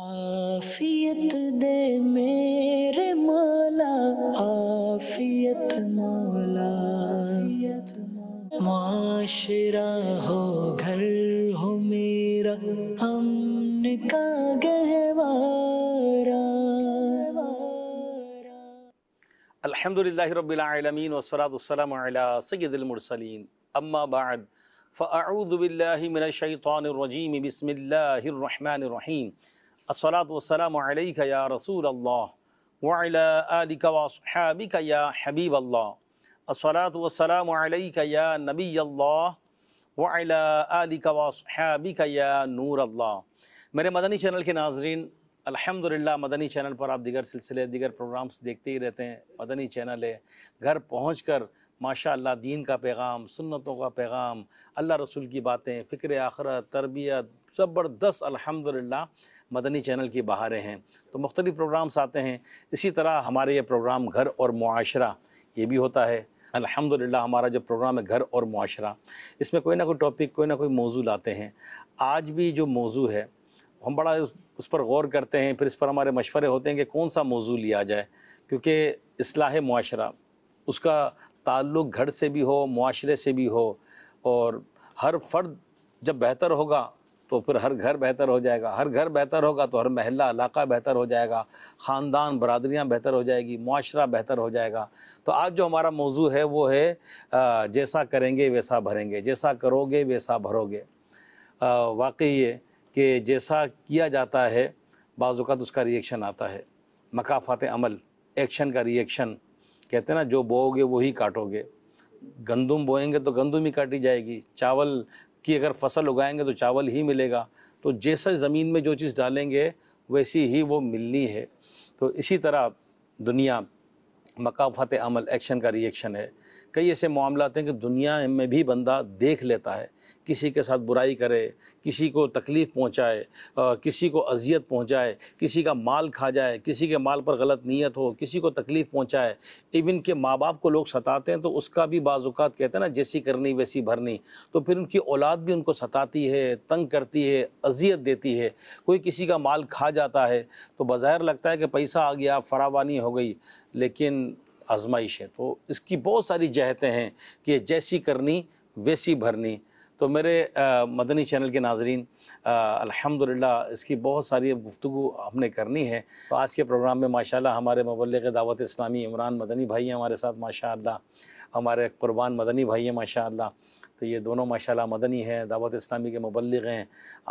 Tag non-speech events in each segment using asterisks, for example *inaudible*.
आफियत दे मेरे मौला आफियत मौला माशरा हो घर हो मेरा अमन का गहवारा अल्हम्दुलिल्लाहि रब्बिल आलमीन वस्सलातु वस्सलामु अला सय्यिदिल मुरसलीन अम्मा बाद फ़अऊज़ु बिल्लाहि मिनश शैतानिर रजीम बिस्मिल्लाहिर रहमानिर रहीम असलातम या रसूल अल्लाह वाबिक या हबीब अल्लाह असलातम या नबी अल्लाह वाबिक या नूर अल्लाह मेरे मदनी चैनल के नाजरीन अल्हम्दुलिल्लाह मदनी चैनल पर आप दिगर सिलसिले दिगर प्रोग्राम्स देखते ही रहते हैं मदनी चैनल है घर पहुँच कर माशा दीन का पैगाम सुन्नतों का पैगाम अल्लाह रसूल की बातें फ़िक्र आखरत तरबियत ज़बरदस्त अल्हम्दुलिल्लाह मदनी चैनल की बहारें हैं तो मुख्तलिफ़ प्रोग्राम्स आते हैं इसी तरह हमारे ये प्रोग्राम घर और माशरा ये भी होता है अल्हम्दुलिल्लाह हमारा जो प्रोग्राम है घर और माशरा इसमें कोई ना कोई टॉपिक कोई ना कोई मौजू लाते हैं आज भी जो मौजू है हम बड़ा उस पर गौर करते हैं फिर इस पर हमारे मशवरे होते हैं कि कौन सा मौजू लिया जाए क्योंकि असलाह माशरा उसका ताल्लुक़ घर से भी हो माशरे से भी हो और हर फ़र्द जब बेहतर होगा तो फिर हर घर बेहतर हो जाएगा हर घर बेहतर होगा तो हर महिला इलाका बेहतर हो जाएगा ख़ानदान बरदरियाँ बेहतर हो जाएगी माशरा बेहतर हो जाएगा तो आज जो हमारा मौजू है वो है जैसा करेंगे वैसा भरेंगे जैसा करोगे वैसा भरोगे वाकई ये कि जैसा किया जाता है बाज़ात उसका रिएक्शन आता है मकाफात अमल एक्शन का रिएक्शन कहते हैं ना जो बोओगे वही काटोगे गंदम बोएंगे तो गंदम ही काटी जाएगी चावल कि अगर फसल उगाएंगे तो चावल ही मिलेगा तो जैसा ज़मीन में जो चीज़ डालेंगे वैसी ही वो मिलनी है तो इसी तरह दुनिया मकाफत अमल एक्शन का रिएक्शन है कई ऐसे आते हैं कि दुनिया में भी बंदा देख लेता है किसी के साथ बुराई करे किसी को तकलीफ़ पहुंचाए किसी को अजियत पहुंचाए किसी का माल खा जाए किसी के माल पर गलत नीयत हो किसी को तकलीफ़ पहुंचाए इवन के माँ बाप को लोग सताते हैं तो उसका भी बाज़ात कहते हैं ना जैसी करनी वैसी भरनी तो फिर उनकी औलाद भी उनको सताती है तंग करती है अजियत देती है कोई किसी का माल खा जाता है तो बाज़ाहिर लगता है कि पैसा आ गया फरावानी हो गई लेकिन आजमाइश है तो इसकी बहुत सारी जहतें हैं कि जैसी करनी वैसी भरनी तो मेरे आ, मदनी चैनल के नाजरीन अल्हम्दुलिल्लाह इसकी बहुत सारी गुफ्तु हमने करनी है तो आज के प्रोग्राम में माशाल्लाह हमारे मबलग दावत इस्लामी इमरान मदनी भाई हैं हमारे साथ माशाल्लाह हमारे क़ुरबान मदनी भाई हैं माशाल्लाह तो ये दोनों माशाल्लाह मदनी हैं दावत इस्लामी के मबलग हैं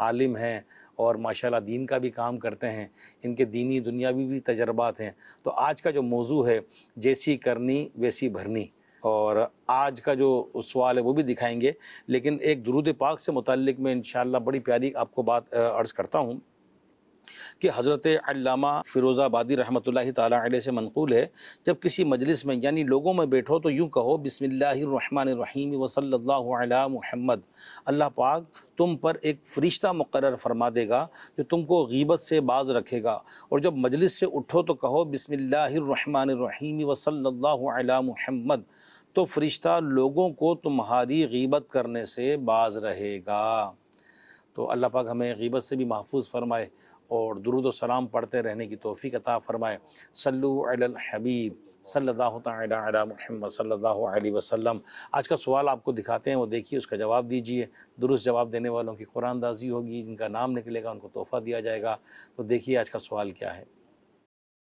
आलिम हैं और माशाल्लाह दीन का भी काम करते हैं इनके दीनी दुनियावी भी, भी तजर्बात हैं तो आज का जो मौजू है जैसी करनी वैसी भरनी और आज का जो सवाल है वो भी दिखाएंगे लेकिन एक दुरुद पाक से मुतक मैं इन बड़ी प्यारी आपको बात अर्ज़ करता हूँ कि हज़रत अल्लामा फ़िरोज़ाबादी रहमत ताली से मनकूल है जब किसी मजलिस में यानी लोगों में बैठो तो यूँ कहो बिसमीम वसल्ला महमद अल्लाह पाक तुम पर एक फ़रिश्ता मुकर फरमा देगा जो तुमको गीबत से बाज़ रखेगा और जब मजलिस से उठो तो कहो बिसमीम वसल्ला महमद तो फ़रिश्ता लोगों को तुम्हारी गीबत करने से बाज़ रहेगा तो अल्लाह पाक हमें गीबत से भी महफूज फरमाए और दरुद सलाम पढ़ते रहने की तोहफ़ी अता फ़रमाएँ सल्लुलहबीब सल्ला महमद सल्ला वसम आज का सवाल आपको दिखाते हैं वो देखिए उसका जवाब दीजिए दुरुस्त जवाब देने वालों की कुरानदाज़ी होगी जिनका नाम निकलेगा उनको तोहफ़ा दिया जाएगा तो देखिए आज का सवाल क्या है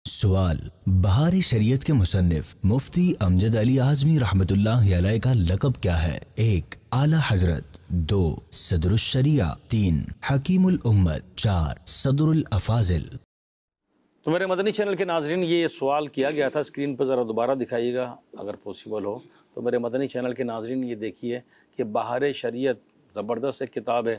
सवाल बहारी शरीयत के मुसनफ़ मुफ्ती अमजद अली आजमी रहमतुल्लाह का लकब क्या है एक आला हजरत दो सदरुशरिया तीन हकीम उम्मत चार सदरुल अफाजिल तो मेरे मदनी चैनल के नाजरन ये सवाल किया गया था स्क्रीन पर ज़रा दोबारा दिखाइएगा अगर पॉसिबल हो तो मेरे मदनी चैनल के नाजरन ये देखिए कि बहार शरीयत ज़बरदस्त एक किताब है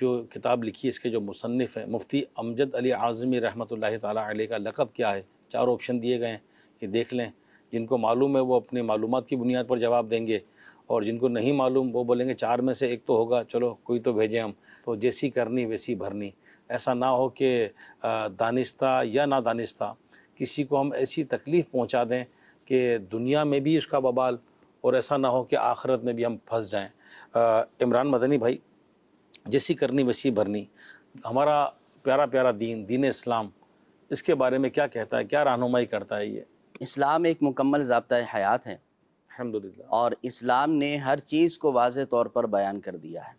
जो किताब लिखी है इसके जो मुसनफ़ हैं मुफ्ती अमजद अली आज़मी रहमत ताली का लकब क्या है चार ऑप्शन दिए गए हैं ये देख लें जिनको मालूम है वो अपनी मालूम की बुनियाद पर जवाब देंगे और जिनको नहीं मालूम वो बोलेंगे चार में से एक तो होगा चलो कोई तो भेजें हम तो जैसी करनी वैसी भरनी ऐसा ना हो कि दानिश्ता या ना दानिश्ता किसी को हम ऐसी तकलीफ़ पहुंचा दें कि दुनिया में भी उसका बबाल और ऐसा ना हो कि आखिरत में भी हम फंस जाएं इमरान मदनी भाई जैसी करनी वैसी भरनी हमारा प्यारा प्यारा दीन दीन इस्लाम इसके बारे में क्या कहता है क्या रहनुमाई करता है ये इस्लाम एक मुकम्मल जबता हयात है और इस्लाम ने हर चीज़ को वाज तौर पर बयान कर दिया है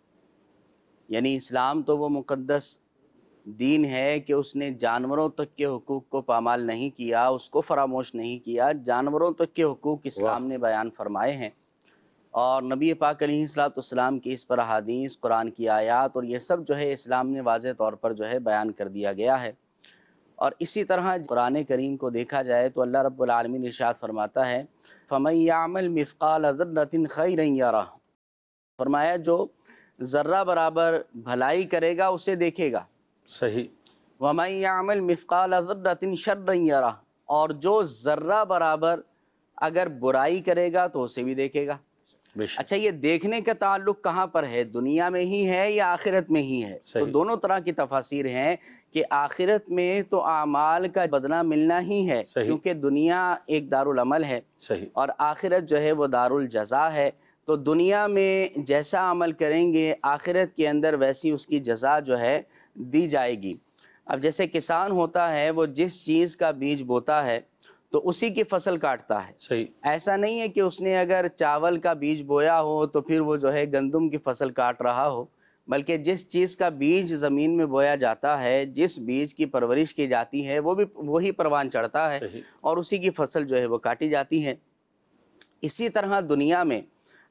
यानी इस्लाम तो वो मुक़दस दीन है कि उसने जानवरों तक के हकूक़ को पामाल नहीं किया उसको फरामोश नहीं किया जानवरों तक के हकूक़ इस्लाम ने बयान फरमाए हैं और नबी पाक सलाम की इस पर अदीस कुरान की आयात और ये सब जो है इस्लाम ने वाज तौर पर जो है बयान कर दिया गया है और इसी तरह कुरान करीम को देखा जाए तो अल्लाह रब्बुल आलमीन इरशाद फरमाता है फ़मयामल मिसकाल अजरतिन खैर यारा फरमाया जो ज़र्रा बराबर भलाई करेगा उसे देखेगा सही वमयामल मिसकाल अजरतिन शर्र यारा और जो ज़र्रा बराबर अगर बुराई करेगा तो उसे भी देखेगा अच्छा ये देखने का ताल्लुक कहाँ पर है दुनिया में ही है या आखिरत में ही है तो दोनों तरह की तफासिर हैं कि आखिरत में तो अमाल का बदला मिलना ही है क्योंकि दुनिया एक दारुल अमल है सही और आखिरत जो है वो दारुल जजा है तो दुनिया में जैसा अमल करेंगे आखिरत के अंदर वैसी उसकी जजा जो है दी जाएगी अब जैसे किसान होता है वो जिस चीज़ का बीज बोता है तो उसी की फसल काटता है सही ऐसा नहीं है कि उसने अगर चावल का बीज बोया हो तो फिर वो जो है गंदम की फसल काट रहा हो बल्कि जिस चीज़ का बीज ज़मीन में बोया जाता है जिस बीज की परवरिश की जाती है वो भी वही परवान चढ़ता है और उसी की फसल जो है वो काटी जाती है इसी तरह दुनिया में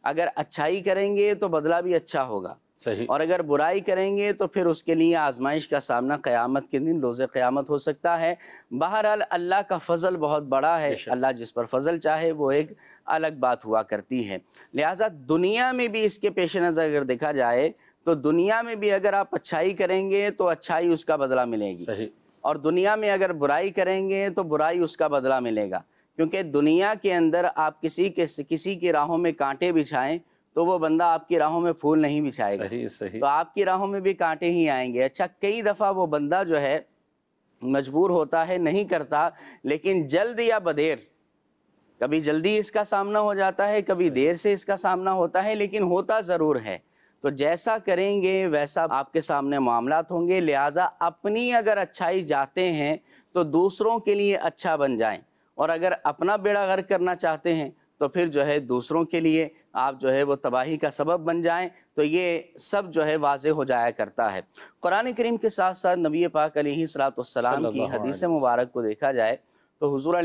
अगर अच्छाई करेंगे तो बदला भी अच्छा होगा सही और अगर बुराई करेंगे तो फिर उसके लिए आजमाइश का सामना क़यामत के दिन रोज़ क़यामत हो सकता है बहरहाल अल्लाह का फ़ज़ल बहुत बड़ा है अल्लाह जिस पर फ़ज़ल चाहे वो एक अलग बात हुआ करती है लिहाजा दुनिया में भी इसके पेश नज़र अगर देखा जाए तो दुनिया में भी अगर आप अच्छाई करेंगे तो अच्छाई उसका बदला मिलेगी सही और दुनिया में अगर बुराई करेंगे तो बुराई उसका बदला मिलेगा क्योंकि दुनिया के अंदर आप किसी के किसी की राहों में कांटे बिछाएं तो वो बंदा आपकी राहों में फूल नहीं बिछाएगा सही सही तो आपकी राहों में भी कांटे ही आएंगे अच्छा कई दफ़ा वो बंदा जो है मजबूर होता है नहीं करता लेकिन जल्द या बदेर कभी जल्दी इसका सामना हो जाता है कभी देर से इसका सामना होता है लेकिन होता ज़रूर है तो जैसा करेंगे वैसा आपके सामने मामला होंगे लिहाजा अपनी अगर अच्छाई जाते हैं तो दूसरों के लिए अच्छा बन जाएं और अगर अपना बेड़ा गर्क करना चाहते हैं तो फिर जो है दूसरों के लिए आप जो है वो तबाही का सबब बन जाएं तो ये सब जो है वाज हो जाया करता है कुरान करीम के साथ साथ नबी पाक सलाम की हदीस मुबारक को देखा जाए तो हजूर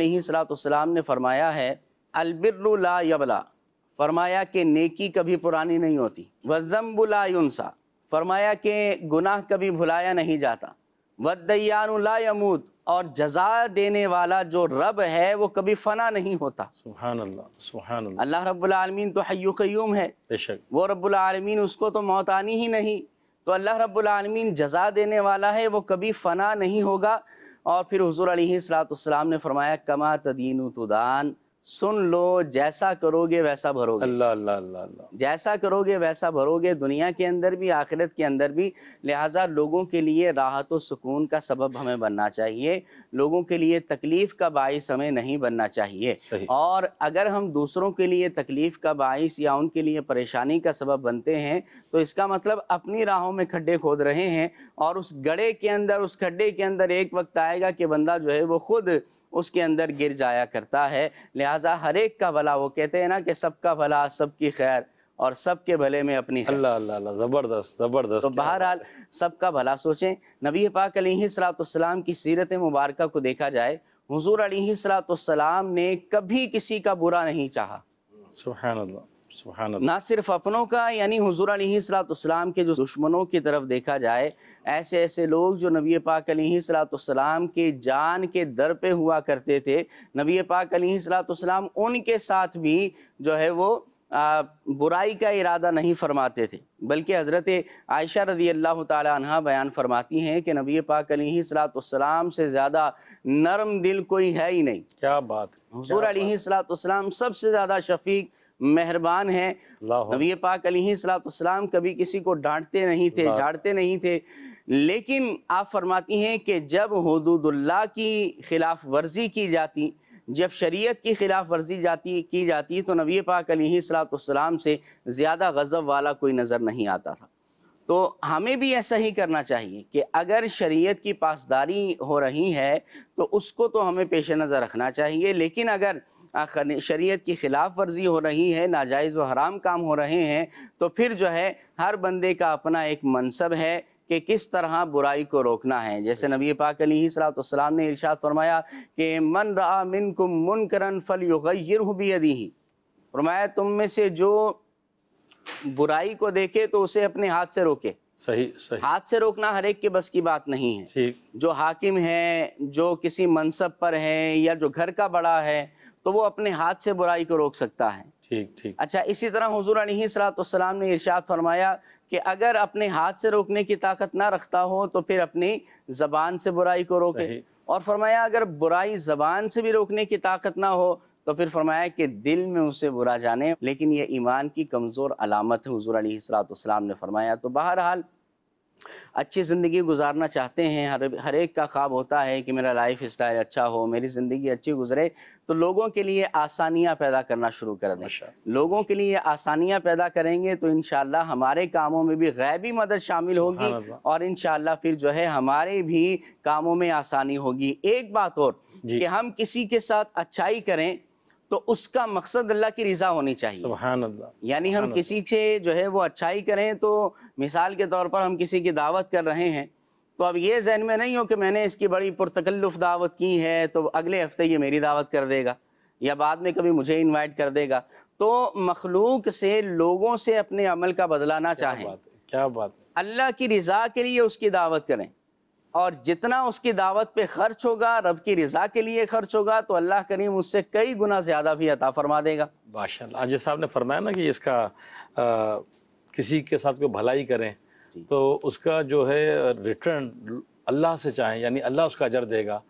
सलाम ने फरमाया है अलबिरबला यबला फरमाया कि नेकी कभी पुरानी नहीं होती वज़म बुलायसा फरमाया कि गुनाह कभी भुलाया नहीं जाता वद्दयानलामूद और जजा देने वाला जो रब है वो कभी फना नहीं होता अल्लाह सुबहान अल्लाह तो हय्यु है वो रबालमीन उसको तो मौत आनी ही नहीं तो अल्लाह रबालमीन जजा देने वाला है वो कभी फना नहीं होगा और फिर हजूर अलीसलाम ने फरमाया कमा तदीन तुदान सुन लो जैसा करोगे वैसा भरोगे अल्लाह अल्लाह अल्लाह अल्लाह जैसा करोगे वैसा भरोगे दुनिया के अंदर भी आखिरत के अंदर भी लिहाजा लोगों के लिए राहत व सुकून का सबब हमें बनना चाहिए लोगों के लिए तकलीफ़ का बायस हमें नहीं बनना चाहिए और अगर हम दूसरों के लिए तकलीफ़ का बायस या उनके लिए परेशानी का सबब बनते हैं तो इसका मतलब अपनी राहों में खड्डे खोद रहे हैं और उस गड़े के अंदर उस खड्डे के अंदर एक वक्त आएगा कि बंदा जो है वो खुद उसके अंदर गिर जाया करता है लिहाजा हर एक का भला वो कहते हैं ना कि सबका भला सबकी खैर और सबके भले में अपनी अल्लाह अल्लाह ज़बरदस्त ज़बरदस्त तो बहरहाल सबका भला सोचें नबी पाक सलाम की सीरत मुबारक को देखा जाए हजूर सलाम ने कभी किसी का बुरा नहीं चाहा सुबह ना सिर्फ अपनों का यानी हजूर सलाम के जो दुश्मनों की तरफ देखा जाए ऐसे ऐसे लोग जो नबी पाक सलाम के जान के दर पे हुआ करते थे नबी पाक सलाम उनके साथ भी जो है वो आ, बुराई का इरादा नहीं फरमाते थे बल्कि हज़रत आयशा रदी अल्लाह तह बयान फरमाती हैं कि नबी पाक सलाम से ज़्यादा नरम दिल कोई है ही नहीं क्या बात हजूर अलीसलाम सबसे ज़्यादा शफीक मेहरबान है नबी पाक सलाम कभी किसी को डांटते नहीं थे झाड़ते नहीं थे लेकिन आप फरमाती हैं कि जब हदूदुल्ला की खिलाफ वर्जी की जाती जब शरीयत की खिलाफ वर्जी जाती की जाती तो नबी पाक सलाम से ज़्यादा गज़ब वाला कोई नज़र नहीं आता था तो हमें भी ऐसा ही करना चाहिए कि अगर शरीयत की पासदारी हो रही है तो उसको तो हमें पेश नज़र रखना चाहिए लेकिन अगर शरीयत की ख़िलाफ़ वर्जी हो रही है नाजायज़ व हराम काम हो रहे हैं तो फिर जो है हर बंदे का अपना एक मनसब है कि किस तरह बुराई को रोकना है जैसे नबी पाक सलाम ने इरशाद फरमाया कि मन रा मिन कुम मुन करन फल युगैरदी ही फरमाया तुम में से जो बुराई को देखे तो उसे अपने हाथ से रोके सही सही हाथ से रोकना हर एक के बस की बात नहीं है ठीक जो हाकिम है जो किसी मनसब पर है या जो घर का बड़ा है तो वो अपने हाथ से बुराई को रोक सकता है ठीक ठीक अच्छा इसी तरह हजूर सलाम ने इर्शाद फरमाया कि अगर अपने हाथ से रोकने की ताकत ना रखता हो तो फिर अपनी जबान से बुराई को रोके और फरमाया अगर बुराई जबान से भी रोकने की ताकत ना हो तो फिर फरमाया कि दिल में उसे बुरा जाने लेकिन ये ईमान की कमज़ोर अलामत है हजूर सलाम ने फरमाया तो बहरहाल अच्छी ज़िंदगी गुजारना चाहते हैं हर हर एक का ख्वाब होता है कि मेरा लाइफ स्टाइल अच्छा हो मेरी ज़िंदगी अच्छी गुजरे तो लोगों के लिए आसानियाँ पैदा करना शुरू कर दें अच्छा। लोगों के लिए आसानियाँ पैदा करेंगे तो इन हमारे कामों में भी गैबी मदद शामिल होगी और इन फिर जो है हमारे भी कामों में आसानी होगी एक बात और कि हम किसी के साथ अच्छाई करें तो उसका मकसद अल्लाह की रजा होनी चाहिए यानी हम किसी से जो है वो अच्छाई करें तो मिसाल के तौर पर हम किसी की दावत कर रहे हैं तो अब ये जहन में नहीं हो कि मैंने इसकी बड़ी पुरतकल्लुफ़ दावत की है तो अगले हफ्ते ये मेरी दावत कर देगा या बाद में कभी मुझे इन्वाइट कर देगा तो मखलूक से लोगों से अपने अमल का बदलाना चाहें क्या बात अल्लाह की रजा के लिए उसकी दावत करें और जितना उसकी दावत पे खर्च होगा रब की रजा के लिए खर्च होगा तो अल्लाह करीम उससे कई गुना ज़्यादा भी अता फरमा देगा बादशाह अजय साहब ने फरमाया ना कि इसका आ, किसी के साथ कोई भलाई करें तो उसका जो है रिटर्न अल्लाह से चाहें यानी अल्लाह उसका अजर देगा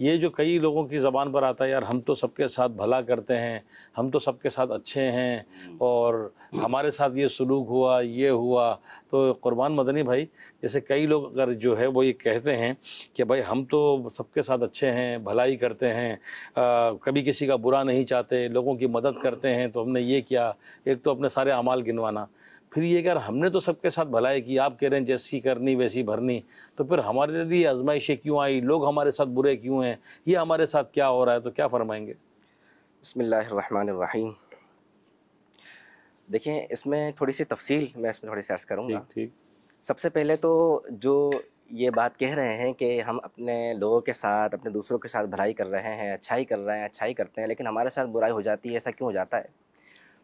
ये जो कई लोगों की ज़बान पर आता है यार हम तो सबके साथ भला करते हैं हम तो सबके साथ अच्छे हैं हम्म। और हमारे साथ ये सलूक हुआ ये हुआ तो क़ुरबान मदनी भाई जैसे कई लोग अगर जो है वो ये कहते हैं कि भाई हम तो सबके साथ अच्छे हैं भलाई करते हैं आ, कभी किसी का बुरा नहीं चाहते लोगों की मदद करते हैं तो हमने ये किया एक तो अपने सारे अमाल गिनवाना फिर ये यार हमने तो सबके साथ भलाई की आप कह रहे हैं जैसी करनी वैसी भरनी तो फिर हमारे लिए आजमाइशें क्यों आई लोग हमारे साथ बुरे क्यों हैं ये हमारे साथ क्या हो रहा है तो क्या फरमाएंगे बसमीम देखिए इसमें थोड़ी सी तफसील मैं इसमें थोड़ी सर्च करूँगा ठीक सबसे पहले तो जो ये बात कह रहे हैं कि हम अपने लोगों के साथ अपने दूसरों के साथ भलाई कर रहे हैं अच्छाई कर रहे हैं अच्छाई करते हैं लेकिन हमारे साथ बुराई हो जाती है ऐसा क्यों हो जाता है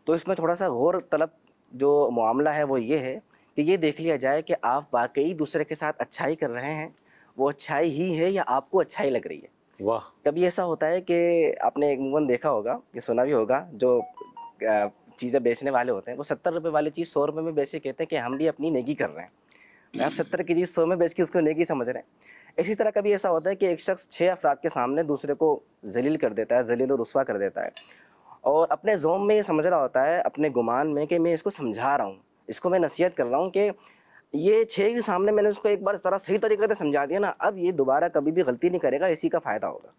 तो इसमें थोड़ा सा गौर तलब जो मामला है वो ये है कि ये देख लिया जाए कि आप वाकई दूसरे के साथ अच्छाई कर रहे हैं वो अच्छाई ही है या आपको अच्छाई लग रही है वाह कभी ऐसा होता है कि आपने एक मूवन देखा होगा ये सुना भी होगा जो चीज़ें बेचने वाले होते हैं वो सत्तर रुपये वाली चीज़ सौ रुपये में बेचे कहते हैं कि हम भी अपनी नेगी कर रहे हैं तो आप सत्तर की चीज़ सौ में बेच के उसको नेगी समझ रहे हैं इसी तरह कभी ऐसा होता है कि एक शख्स छः अफराद के सामने दूसरे को जलील कर देता है जलील और रसवा कर देता है और अपने जोम में ये समझ रहा होता है अपने गुमान में कि मैं इसको समझा रहा हूँ इसको मैं नसीहत कर रहा हूँ कि ये छः के सामने मैंने उसको एक बार ज़रा सही तरीके से समझा दिया ना अब ये दोबारा कभी भी गलती नहीं करेगा इसी का फ़ायदा होगा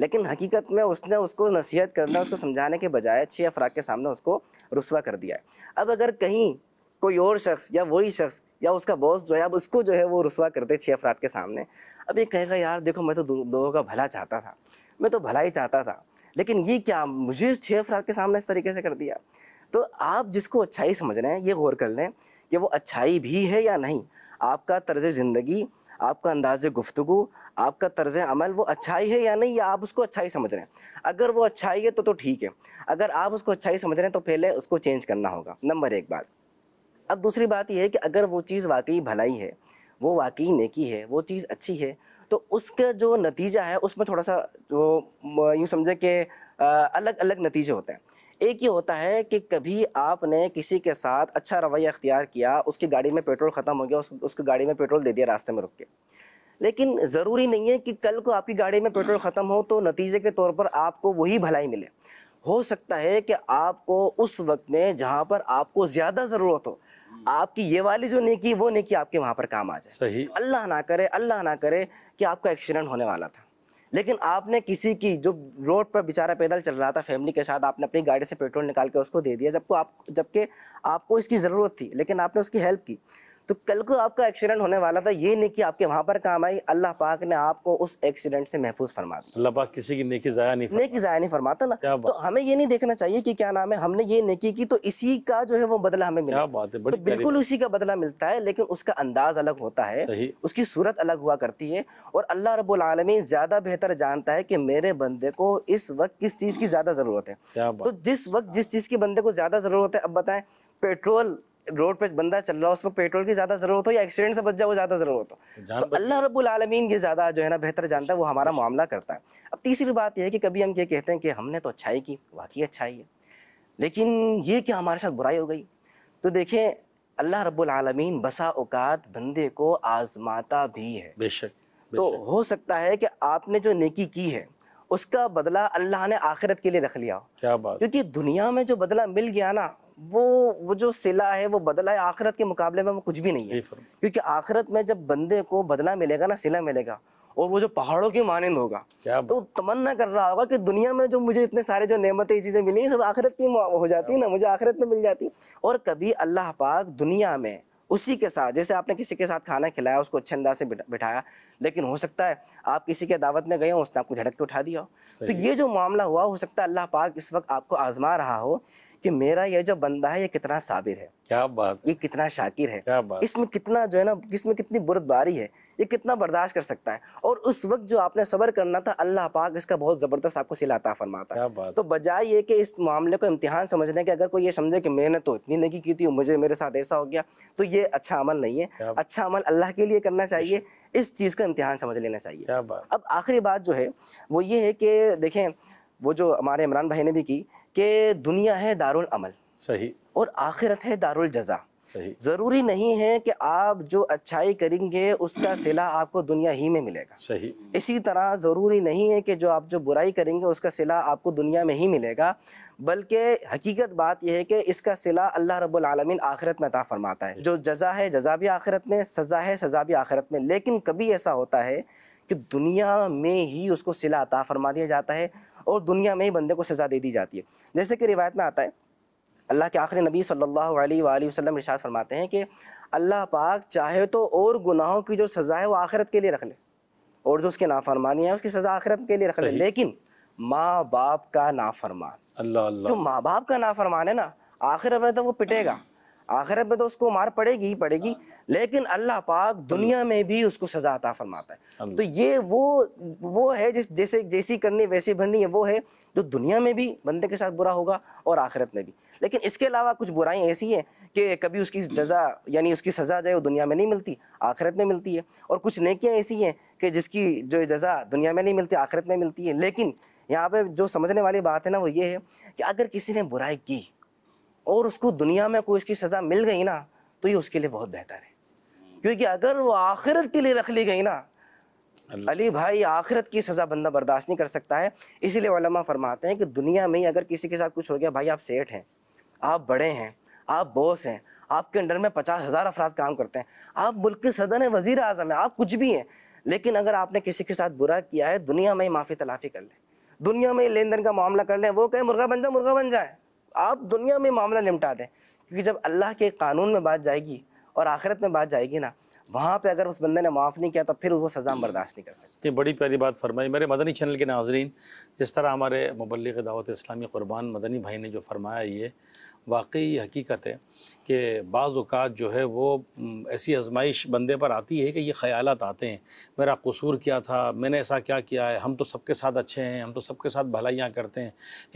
लेकिन हकीकत में उसने उसको नसीहत करना उसको समझाने के बजाय छः अफराद के सामने उसको रसवा कर दिया है अब अगर कहीं कोई और शख्स या वही शख्स या उसका बॉस जो है अब उसको जो है वो रसवा करते छः अफराद के सामने अब ये कहेगा यार देखो मैं तो लोगों का भला चाहता था मैं तो भला ही चाहता था लेकिन ये क्या मुझे छः अफराद के सामने इस तरीके से कर दिया तो आप जिसको अच्छाई समझ रहे हैं ये गौर कर लें कि वो अच्छाई भी है या नहीं आपका तर्ज ज़िंदगी आपका अंदाज गुफ्तु आपका तर्ज अमल वो अच्छाई है या नहीं या आप उसको अच्छाई समझ रहे हैं अगर वो अच्छाई है तो तो ठीक है अगर आप उसको अच्छाई समझ रहे हैं तो पहले उसको चेंज करना होगा नंबर एक बात अब दूसरी बात यह है कि अगर वो चीज़ वाकई भलाई है वो वाकई नेकी है वो चीज़ अच्छी है तो उसका जो नतीजा है उसमें थोड़ा सा जो यूँ समझे कि अलग अलग नतीजे होते हैं एक ये होता है कि कभी आपने किसी के साथ अच्छा रवैया अख्तियार किया उसकी गाड़ी में पेट्रोल ख़त्म हो गया उस, उसकी गाड़ी में पेट्रोल दे दिया रास्ते में रुक के लेकिन ज़रूरी नहीं है कि कल को आपकी गाड़ी में पेट्रोल ख़त्म हो तो नतीजे के तौर पर आपको वही भलाई मिले हो सकता है कि आपको उस वक्त में जहाँ पर आपको ज़्यादा ज़रूरत हो आपकी ये वाली जो नेकी वो नेकी आपके वहाँ पर काम आ जाए सही अल्लाह ना करे अल्लाह ना करे कि आपका एक्सीडेंट होने वाला था लेकिन आपने किसी की जो रोड पर बेचारा पैदल चल रहा था फैमिली के साथ आपने अपनी गाड़ी से पेट्रोल निकाल के उसको दे दिया जबको आप जबकि आपको इसकी ज़रूरत थी लेकिन आपने उसकी हेल्प की तो कल को आपका एक्सीडेंट होने वाला था ये नहीं कि आपके वहां पर काम आई अल्लाह पाक ने आपको उस एक्सीडेंट से महफूज फरमा दिया अल्लाह पाक किसी की नेकी ज़ाया नहीं नेकी ज़ाया नहीं फरमाता ना तो हमें ये नहीं देखना चाहिए कि क्या नाम है हमने ये नेकी की तो इसी का जो है वो बदला हमें मिला बात है तो बिल्कुल उसी का बदला मिलता है लेकिन उसका अंदाज अलग होता है उसकी सूरत अलग हुआ करती है और अल्लाह रबालमी ज़्यादा बेहतर जानता है कि मेरे बंदे को इस वक्त किस चीज़ की ज़्यादा ज़रूरत है तो जिस वक्त जिस चीज़ की बंदे को ज़्यादा ज़रूरत है अब बताए पेट्रोल रोड पे बंदा चल रहा हो उसमें पेट्रोल की ज़्यादा ज़रूरत हो या एक्सीडेंट से बच वो ज़्यादा ज़रूरत हो तो, तो अल्लाह रब्बुल आलमीन ये ज़्यादा जो है ना बेहतर जानता है वो हमारा मामला करता है अब तीसरी बात यह है कि कभी हम ये कहते हैं कि हमने तो अच्छाई की वाकई अच्छाई है लेकिन ये क्या हमारे साथ बुराई हो गई तो देखें अल्लाह रब्बुल आलमीन बसा औकात बंदे को आजमाता भी है बेशक तो हो सकता है कि आपने जो नेकी की है उसका बदला अल्लाह ने आखिरत के लिए रख लिया क्या बात क्योंकि दुनिया में जो बदला मिल गया ना वो वो जो सिला है वो बदला है आखिरत के मुकाबले में वो कुछ भी नहीं है क्योंकि आखिरत में जब बंदे को बदला मिलेगा ना सिला मिलेगा और वो जो पहाड़ों की मानंद होगा तो तमन्ना कर रहा होगा कि दुनिया में जो मुझे इतने सारे जो नेमतें चीज़ें मिली सब आखिरत की हो जाती है ना मुझे आखिरत में मिल जाती और कभी अल्लाह पाक दुनिया में उसी के साथ जैसे आपने किसी के साथ खाना खिलाया उसको अच्छे अंदाज से बिठाया लेकिन हो सकता है आप किसी के दावत में गए हो उसने आपको झड़क के उठा दिया हो तो ये जो मामला हुआ हो सकता है अल्लाह पाक इस वक्त आपको आजमा रहा हो कि मेरा यह जो बंदा है ये कितना साबिर है क्या बात ये कितना शाकिर है क्या बात इसमें कितना जो है ना इसमें कितनी बुरदबारी है ये कितना बर्दाश्त कर सकता है और उस वक्त जो आपने सबर करना था अल्लाह पाक इसका बहुत ज़बरदस्त आपको सिलाता फरमाता क्या बात तो बजाय ये कि इस मामले को इम्तिहान समझने के अगर कोई ये समझे कि मैंने तो इतनी नहीं की थी मुझे मेरे साथ ऐसा हो गया तो ये अच्छा अमल नहीं है अच्छा अमल अल्लाह के लिए करना चाहिए इस चीज़ का इम्तिहान समझ लेना चाहिए अब आखिरी बात जो है वो ये है कि देखें वो जो हमारे इमरान भाई ने भी की कि दुनिया है दारुल अमल सही और आखिरत है दारुल जजा सही जरूरी नहीं है कि आप जो अच्छाई करेंगे उसका सिला आपको दुनिया ही में मिलेगा सही इसी तरह ज़रूरी नहीं है कि जो आप जो बुराई करेंगे उसका सिला आपको दुनिया में ही मिलेगा बल्कि हकीकत बात यह है कि इसका सिला अल्लाह रब्बुल आलमीन आखिरत में अता फरमाता है जो जजा है जजा भी आखिरत में सज़ा है सज़ा भी आखिरत में लेकिन कभी ऐसा होता है कि दुनिया में ही उसको सिला अता फरमा दिया जाता है और दुनिया में ही बंदे को सज़ा दे दी जाती है जैसे कि रिवायत में आता है अल्लाह के आखिरी नबी सल्लल्लाहु अलैहि वसल्लम इरशाद फरमाते हैं कि अल्लाह पाक चाहे तो और गुनाहों की जो सज़ा है वो आखिरत के लिए रख ले और जो उसके नाफरमानी है उसकी सज़ा आखिरत के लिए रख ले लेकिन माँ बाप का नाफरमान अल्लाह जो माँ बाप का नाफरमान है ना आखिरत में तो वो पिटेगा आखिरत में तो उसको मार पड़ेगी ही पड़ेगी लेकिन अल्लाह पाक हम्म। दुनिया में भी उसको सजा अता फरमाता है हम्म। तो ये वो वो है जिस जैसे जैसी करनी वैसी भरनी है वो है जो दुनिया में भी बंदे के साथ बुरा होगा और आखिरत में भी लेकिन इसके अलावा कुछ बुराई ऐसी हैं कि कभी उसकी हम्म। जजा यानी उसकी सज़ा जो है वो दुनिया में नहीं मिलती आखिरत में मिलती है और कुछ नेकियाँ ऐसी हैं कि जिसकी जो जजा दुनिया में नहीं मिलती आखिरत में मिलती है लेकिन यहाँ पर जो समझने वाली बात है ना वो ये है कि अगर किसी ने बुराई की और उसको दुनिया में कोई उसकी सज़ा मिल गई ना तो ये उसके लिए बहुत बेहतर है क्योंकि अगर वो आखिरत के लिए रख ली गई ना अली भाई आखिरत की सज़ा बंदा बर्दाश्त नहीं कर सकता है इसीलिए वलमा फरमाते हैं कि दुनिया में ही अगर किसी के साथ कुछ हो गया भाई आप सेठ हैं आप बड़े हैं आप बॉस हैं आपके अंडर में पचास हज़ार अफराद काम करते हैं आप मुल्क के सदन हैं वज़ी अजम हैं आप कुछ भी हैं लेकिन अगर आपने किसी के साथ बुरा किया है दुनिया में ही माफ़ी तलाफ़ी कर लें दुनिया में ही लेन देन का मामला कर लें वो कहे मुर्गा बन जाए मुर्गा बन जाए आप दुनिया में मामला निपटा दें क्योंकि जब अल्लाह के कानून में बात जाएगी और आखिरत में बात जाएगी ना वहाँ पे अगर उस बंदे ने माफ़ नहीं किया तो फिर वो सज़ा बर्दाश्त नहीं कर सकते बड़ी प्यारी बात फरमाई मेरे मदनी चैनल के नाजरीन जिस तरह हमारे मुबलिक दावत इस्लामी क़ुरबान मदनी भाई ने जो फरमाया ये वाकई हकीकत है कि बाज़ात जो है वो ऐसी आजमाइश बंदे पर आती है कि ये ख्याल आते हैं मेरा कसूर क्या था मैंने ऐसा क्या किया है हम तो सबके साथ अच्छे हैं हम तो सबके साथ भलाइयाँ करते हैं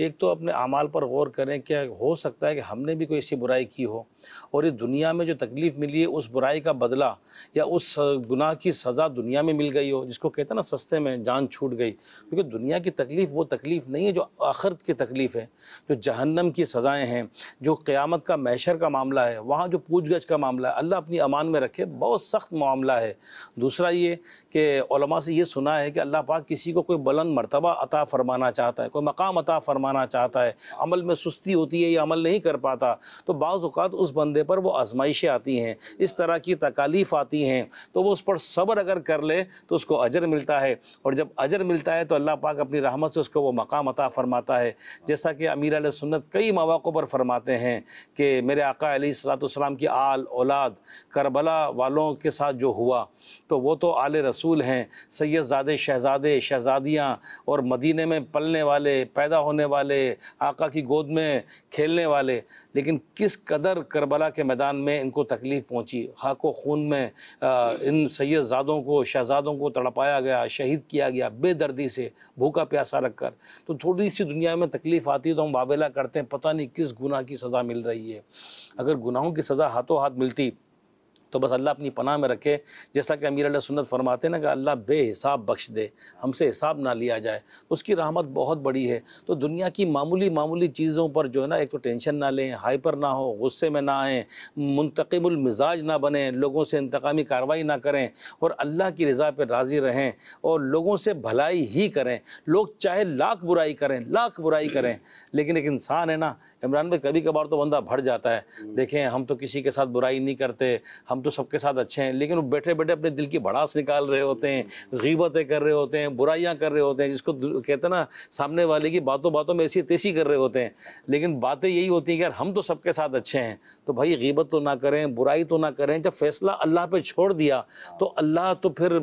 एक तो अपने अमाल पर गौर करें क्या हो सकता है कि हमने भी कोई ऐसी बुराई की हो और इस दुनिया में जो तकलीफ़ मिली है उस बुराई का बदला या उस गुनाह की सज़ा दुनिया में मिल गई हो जिसको कहते हैं ना सस्ते में जान छूट गई क्योंकि दुनिया की तकलीफ़ वो तकलीफ़ नहीं है जो आखरत की तकलीफ़ है जो जहन्नम की सज़ाएँ हैं जो क़्यामत का मैशर का मामला मामला है वहाँ जो पूछ गछ का मामला है अल्लाह अपनी अमान में रखे बहुत सख्त मामला है दूसरा ये कि से ये सुना है कि अल्लाह पाक किसी को कोई बुलंद मरतबा अता फ़रमाना चाहता है कोई मकाम अता फ़रमाना चाहता है अमल में सुस्ती होती है या अमल नहीं कर पाता तो बाज़ात उस बंदे पर वो आजमाइशें आती हैं इस तरह की तकालीफ़ आती हैं तो वो उस पर सब्र अगर कर ले तो उसको अजर मिलता है और जब अजर मिलता है तो अल्लाह पाक अपनी रहमत से उसको वो मकाम अता फ़रमाता है जैसा कि अमीर सुन्नत कई मौाकों पर फरमाते हैं कि मेरे आका अली सलाम की आल औलाद करबला वालों के साथ जो हुआ तो वो तो आल रसूल हैं सैदजादे शहजादे शहजादियाँ और मदीने में पलने वाले पैदा होने वाले आका की गोद में खेलने वाले लेकिन किस कदर करबला के मैदान में इनको तकलीफ़ पहुँची हाको खून में इन सैदजादों को शहजादों को तड़पाया गया शहीद किया गया बेदर्दी से भूखा प्यासा रख कर तो थोड़ी सी दुनिया में तकलीफ़ आती है तो हम बाबेला करते हैं पता नहीं किस गुनाह की सज़ा मिल रही है अगर गुनाहों की सज़ा हाथों हाथ मिलती तो बस अल्लाह अपनी पनाह में रखे जैसा कि अमीर सुन्नत फरमाते ना कि अल्लाह बेहिसाब बख्श दे हमसे हिसाब ना लिया जाए तो उसकी रहमत बहुत बड़ी है तो दुनिया की मामूली मामूली चीज़ों पर जो है ना एक तो टेंशन ना लें हाइपर ना हो गुस्से में ना आएँ मुंतकमजाज ना बने लोगों से इंतकामी कार्रवाई ना करें और अल्लाह की रज़ा पर राज़ी रहें और लोगों से भलाई ही करें लोग चाहे लाख बुराई करें लाख बुराई करें लेकिन एक इंसान है ना इमरान भाई कभी कभार तो बंदा भर जाता है हम्म। देखें हम तो किसी के साथ बुराई नहीं करते हम तो सबके साथ अच्छे हैं लेकिन वो बैठे बैठे अपने दिल की भड़ास निकाल रहे होते हैं हम्म। गीबतें कर रहे होते हैं बुराइयाँ कर रहे होते हैं जिसको कहते हैं ना सामने वाले की बातों बातों में ऐसी तेसी कर रहे होते हैं लेकिन बातें यही होती हैं कि यार हम तो सबके साथ अच्छे हैं तो भाई गीबत तो ना करें बुराई तो ना करें जब फैसला अल्लाह पर छोड़ दिया तो हाँ। अल्लाह तो फिर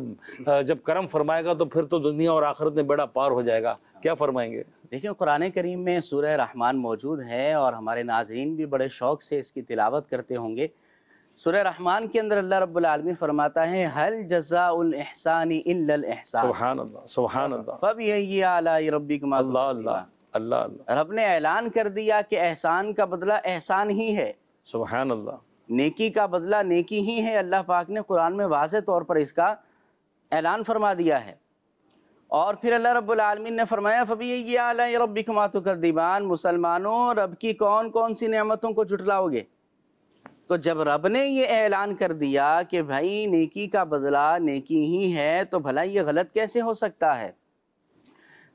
जब करम फरमाएगा तो फिर तो दुनिया और आखिरत में बड़ा पार हो जाएगा क्या फरमाएंगे देखिए कुरान करीम में सूर्य रहमान मौजूद है और हमारे नाजरीन भी बड़े शौक़ से इसकी तिलावत करते होंगे सूर्य रहमान के अंदर अल्लाह रब्बुल आलमीन फरमाता है हल जजा इहसानी इल्लल इहसान सुभान यही आला रबी अल्लाह अल्लाह रब ने ऐलान कर दिया कि एहसान का बदला एहसान ही है सुभान अल्लाह नेकी का बदला नेकी ही है अल्लाह पाक ने कुरान में वाज तौर पर इसका ऐलान फरमा दिया है और फिर अल्लाह रब्लमिन ने फरमाया फ़बी ये आला रबी कर तो दीबान मुसलमानों रब की कौन कौन सी नेमतों को जुटलाओगे तो जब रब ने ये ऐलान कर दिया कि भाई नेकी का बदला नेकी ही है तो भला ये गलत कैसे हो सकता है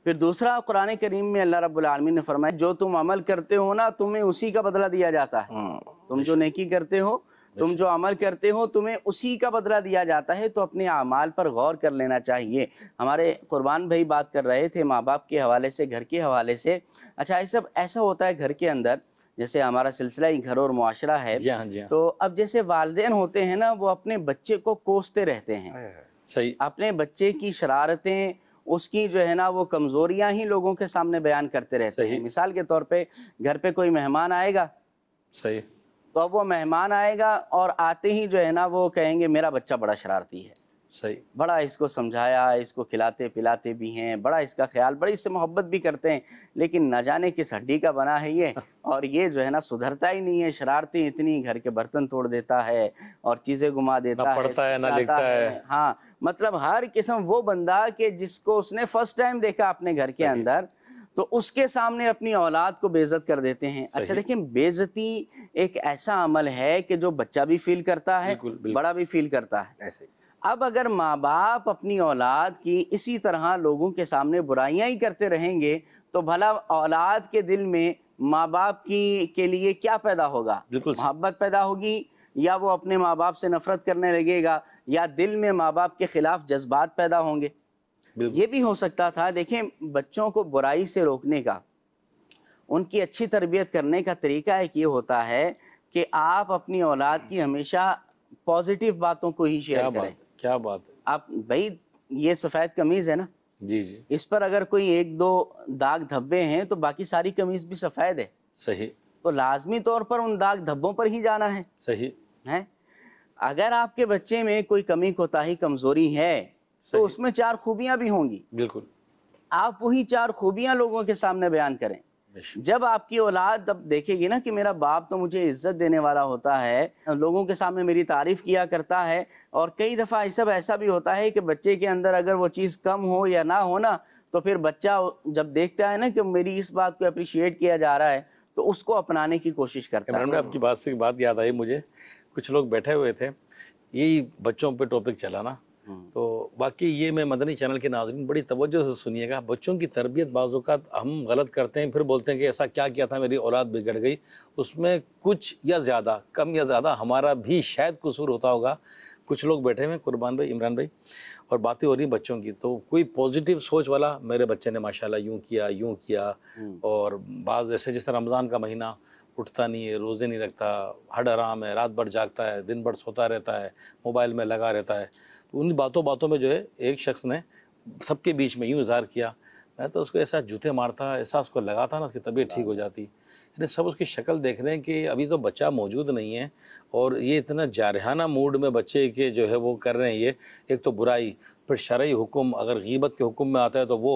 फिर दूसरा कुरान करीम में अल्लाह रब्लमिन ने फरमाया जो तुम अमल करते हो ना तुम्हें उसी का बदला दिया जाता है हाँ, तुम जो नेकी करते हो तुम जो अमल करते हो तुम्हें उसी का बदला दिया जाता है तो अपने अमाल पर गौर कर लेना चाहिए हमारे कुर्बान भाई बात कर रहे थे माँ बाप के हवाले से घर के हवाले से अच्छा ये सब ऐसा होता है घर के अंदर जैसे हमारा सिलसिला ही घर और माशरा है जी हाँ, जी हाँ। तो अब जैसे वालदेन होते हैं ना वो अपने बच्चे को कोसते रहते हैं सही अपने बच्चे की शरारतें उसकी जो है ना वो कमजोरियां ही लोगों के सामने बयान करते रहते हैं मिसाल के तौर पे घर पे कोई मेहमान आएगा सही तो अब वो मेहमान आएगा और आते ही जो है ना वो कहेंगे मेरा बच्चा बड़ा शरारती है सही बड़ा इसको समझाया इसको खिलाते पिलाते भी हैं बड़ा इसका ख्याल बड़ी इससे मोहब्बत भी करते हैं लेकिन न जाने किस हड्डी का बना है ये *laughs* और ये जो है ना सुधरता ही नहीं है शरारती इतनी घर के बर्तन तोड़ देता है और चीज़ें घुमा देता ना पढ़ता है, है ना लिखता है।, है हाँ मतलब हर किस्म वो बंदा के जिसको उसने फर्स्ट टाइम देखा अपने घर के अंदर तो उसके सामने अपनी औलाद को बेज़त कर देते हैं अच्छा देखिए बेज़ती एक ऐसा अमल है कि जो बच्चा भी फील करता है बिल्कुल, बिल्कुल। बड़ा भी फील करता है ऐसे अब अगर माँ बाप अपनी औलाद की इसी तरह लोगों के सामने बुराइयाँ ही करते रहेंगे तो भला औलाद के दिल में माँ बाप की के लिए क्या पैदा होगा बिल्कुल मोहब्बत पैदा होगी या वो अपने माँ बाप से नफरत करने लगेगा या दिल में माँ बाप के ख़िलाफ़ जज्बात पैदा होंगे ये भी हो सकता था देखें बच्चों को बुराई से रोकने का उनकी अच्छी तरबियत करने का तरीका एक ये होता है कि आप अपनी औलाद की हमेशा पॉजिटिव बातों को ही शेयर करें बात, क्या बात है आप भाई ये सफ़ेद कमीज़ है ना जी जी इस पर अगर कोई एक दो दाग धब्बे हैं तो बाकी सारी कमीज़ भी सफ़ेद है सही तो लाजमी तौर पर उन दाग धब्बों पर ही जाना है सही है अगर आपके बच्चे में कोई कमी कोताही कमज़ोरी है तो उसमें चार खूबियां भी होंगी बिल्कुल आप वही चार खूबियां लोगों के सामने बयान करें जब आपकी औलाद तब देखेगी ना कि मेरा बाप तो मुझे इज्जत देने वाला होता है लोगों के सामने मेरी तारीफ किया करता है और कई दफ़ा सब ऐसा भी होता है कि बच्चे के अंदर अगर वो चीज़ कम हो या ना हो ना तो फिर बच्चा जब देखता है ना कि मेरी इस बात को अप्रिशिएट किया जा रहा है तो उसको अपनाने की कोशिश करता है आपकी बात से बात याद आई मुझे कुछ लोग बैठे हुए थे यही बच्चों पर टॉपिक चला ना हम्म। तो बाकी ये मैं मदनी चैनल के नाजरन बड़ी तवज्जो से सुनिएगा बच्चों की तरबियत बाज़ात हम गलत करते हैं फिर बोलते हैं कि ऐसा क्या किया था मेरी औलाद बिगड़ गई उसमें कुछ या ज़्यादा कम या ज़्यादा हमारा भी शायद कसूर होता होगा कुछ लोग बैठे हुए कुर्बान भाई इमरान भाई और बातें हो रही बच्चों की तो कोई पॉजिटिव सोच वाला मेरे बच्चे ने माशाला यूँ किया यूँ किया हम्म। और बाज़ ऐसे जैसे रमज़ान का महीना उठता नहीं है रोज़े नहीं रखता हड आराम है रात भर जागता है दिन भर सोता रहता है मोबाइल में लगा रहता है उन बातों बातों में जो है एक शख्स ने सबके बीच में यूँ इजहार किया मैं तो उसको ऐसा जूते मारता ऐसा उसको लगाता ना उसकी तबीयत ठीक हो हाँ। जाती यानी सब उसकी शक्ल देख रहे हैं कि अभी तो बच्चा मौजूद नहीं है और ये इतना जारहाना मूड में बच्चे के जो है वो कर रहे हैं ये एक तो बुराई फिर शरय हुक्म अगर गीबत के हुक्म में आता है तो वो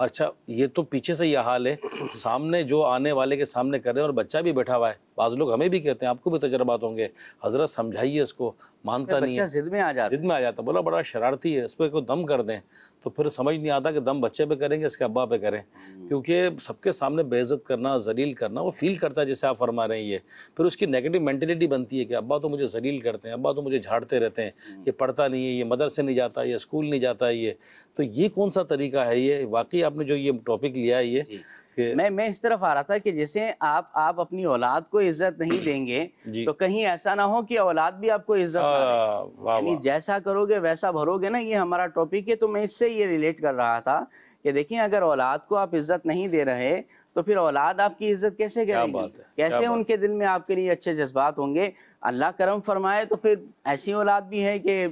अच्छा ये तो पीछे से यह हाल है *clears throat* सामने जो आने वाले के सामने कर रहे हैं और बच्चा भी बैठा हुआ है बाज़ लोग हमें भी कहते हैं आपको भी तजर्बात होंगे हज़रत समझाइए इसको मानता नहीं है जिद में आ जाता जिद में आ जाता बोला बड़ा शरारती है इस पर दम कर दें तो फिर समझ नहीं आता कि दम बच्चे पे करेंगे इसके अब्बा पे करें हम्म। क्योंकि सबके सामने बेइज्जत करना जलील करना वो फील करता है जैसे आप फरमा रहे हैं ये फिर उसकी नेगेटिव मैंटेलिटी बनती है कि अब्बा तो मुझे जलील करते हैं अब्बा तो मुझे झाड़ते रहते हैं हम्म। ये पढ़ता नहीं है ये मदरसे नहीं जाता ये स्कूल नहीं जाता ये तो ये कौन सा तरीका है ये वाकई आपने जो ये टॉपिक लिया है ये मैं मैं इस तरफ आ रहा था कि जैसे आप आप अपनी औलाद को इज्जत नहीं देंगे तो कहीं ऐसा ना हो कि औलाद भी आपको इज्जत हाँ, यानी जैसा करोगे वैसा भरोगे ना ये हमारा टॉपिक है तो मैं इससे ये रिलेट कर रहा था कि देखिए अगर औलाद को आप इज्जत नहीं दे रहे तो फिर औलाद आपकी इज्जत कैसे करेगी कैसे उनके दिल में आपके लिए अच्छे जज्बात होंगे अल्लाह करम फरमाए तो फिर ऐसी औलाद भी है कि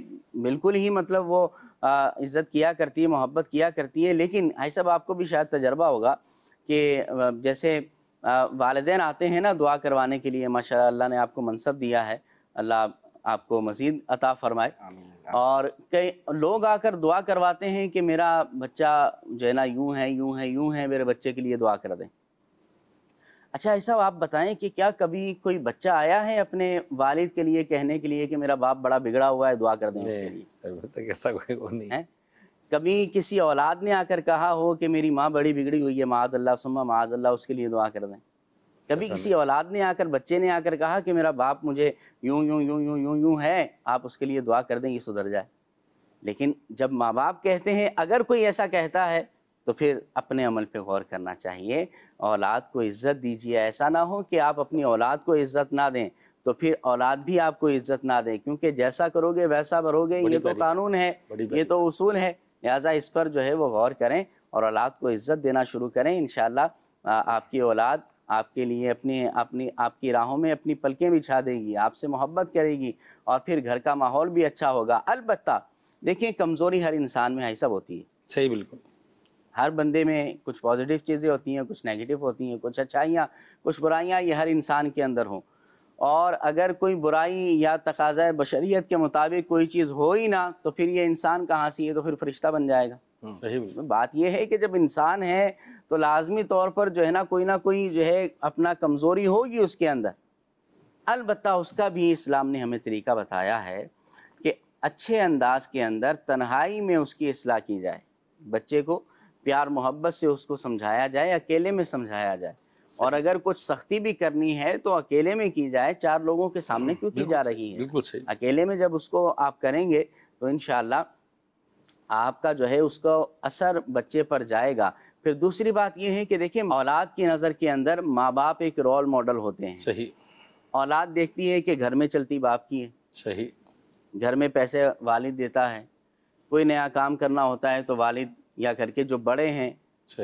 बिल्कुल ही मतलब वो इज़्ज़त किया करती है मोहब्बत किया करती है लेकिन ऐसा आपको भी शायद तजर्बा होगा कि जैसे वालदे आते हैं ना दुआ करवाने के लिए माशा अल्लाह ने आपको मनसब दिया है अल्लाह आपको मज़ीद अता फरमाए और कई लोग आकर दुआ करवाते हैं कि मेरा बच्चा जो है ना यूँ है यूँ है यूँ है मेरे बच्चे के लिए दुआ कर दें अच्छा ऐसा आप बताएं कि क्या कभी कोई बच्चा आया है अपने वालिद के लिए कहने के लिए कि मेरा बाप बड़ा बिगड़ा हुआ है दुआ कर दें उसके लिए कैसा कोई वो नहीं है कभी किसी औलाद ने आकर कहा हो कि मेरी माँ बड़ी बिगड़ी हुई है माद अल्लाह सुम्मा माज अल्लाह उसके लिए दुआ कर दें कभी किसी औलाद ने आकर बच्चे ने आकर कहा कि मेरा बाप मुझे यूं यूं यूं यूं यूं यूं है आप उसके लिए दुआ कर दें ये सुधर जाए लेकिन जब माँ बाप कहते हैं अगर कोई ऐसा कहता है तो फिर अपने अमल पे गौर करना चाहिए औलाद को इज़्ज़त दीजिए ऐसा ना हो कि आप अपनी औलाद को इज़्ज़त ना दें तो फिर औलाद भी आपको इज़्ज़त ना दें क्योंकि जैसा करोगे वैसा भरोगे ये तो कानून है ये तो उसूल है लिहाजा इस पर जो है वो गौर करें और औलाद को इज़्ज़त देना शुरू करें इन आपकी औलाद आपके लिए अपनी अपनी आपकी राहों में अपनी पलकें बिछा देगी आपसे मोहब्बत करेगी और फिर घर का माहौल भी अच्छा होगा अलबत् देखिए कमज़ोरी हर इंसान में सब होती है सही बिल्कुल हर बंदे में कुछ पॉजिटिव चीज़ें होती हैं कुछ नेगेटिव होती हैं कुछ अच्छाइयाँ कुछ बुराइयाँ ये हर इंसान के अंदर हों और अगर कोई बुराई या तकाजा बशरीत के मुताबिक कोई चीज़ हो ही ना तो फिर ये इंसान कहाँ से है तो फिर फरिश्ता बन जाएगा हाँ। सही बात यह है कि जब इंसान है तो लाजमी तौर पर जो है ना कोई ना कोई जो है अपना कमज़ोरी होगी उसके अंदर अलबत् उसका भी इस्लाम ने हमें तरीका बताया है कि अच्छे अंदाज के अंदर तन्हाई में उसकी असलाह की जाए बच्चे को प्यार मोहब्बत से उसको समझाया जाए अकेले में समझाया जाए और अगर कुछ सख्ती भी करनी है तो अकेले में की जाए चार लोगों के सामने हम्म, क्यों की जा रही है बिल्कुल सही अकेले में जब उसको आप करेंगे तो इन आपका जो है उसका असर बच्चे पर जाएगा फिर दूसरी बात यह है कि देखिए औलाद की नज़र के अंदर माँ बाप एक रोल मॉडल होते हैं सही औलाद देखती है कि घर में चलती बाप की है सही घर में पैसे वालिद देता है कोई नया काम करना होता है तो वालिद या करके जो बड़े हैं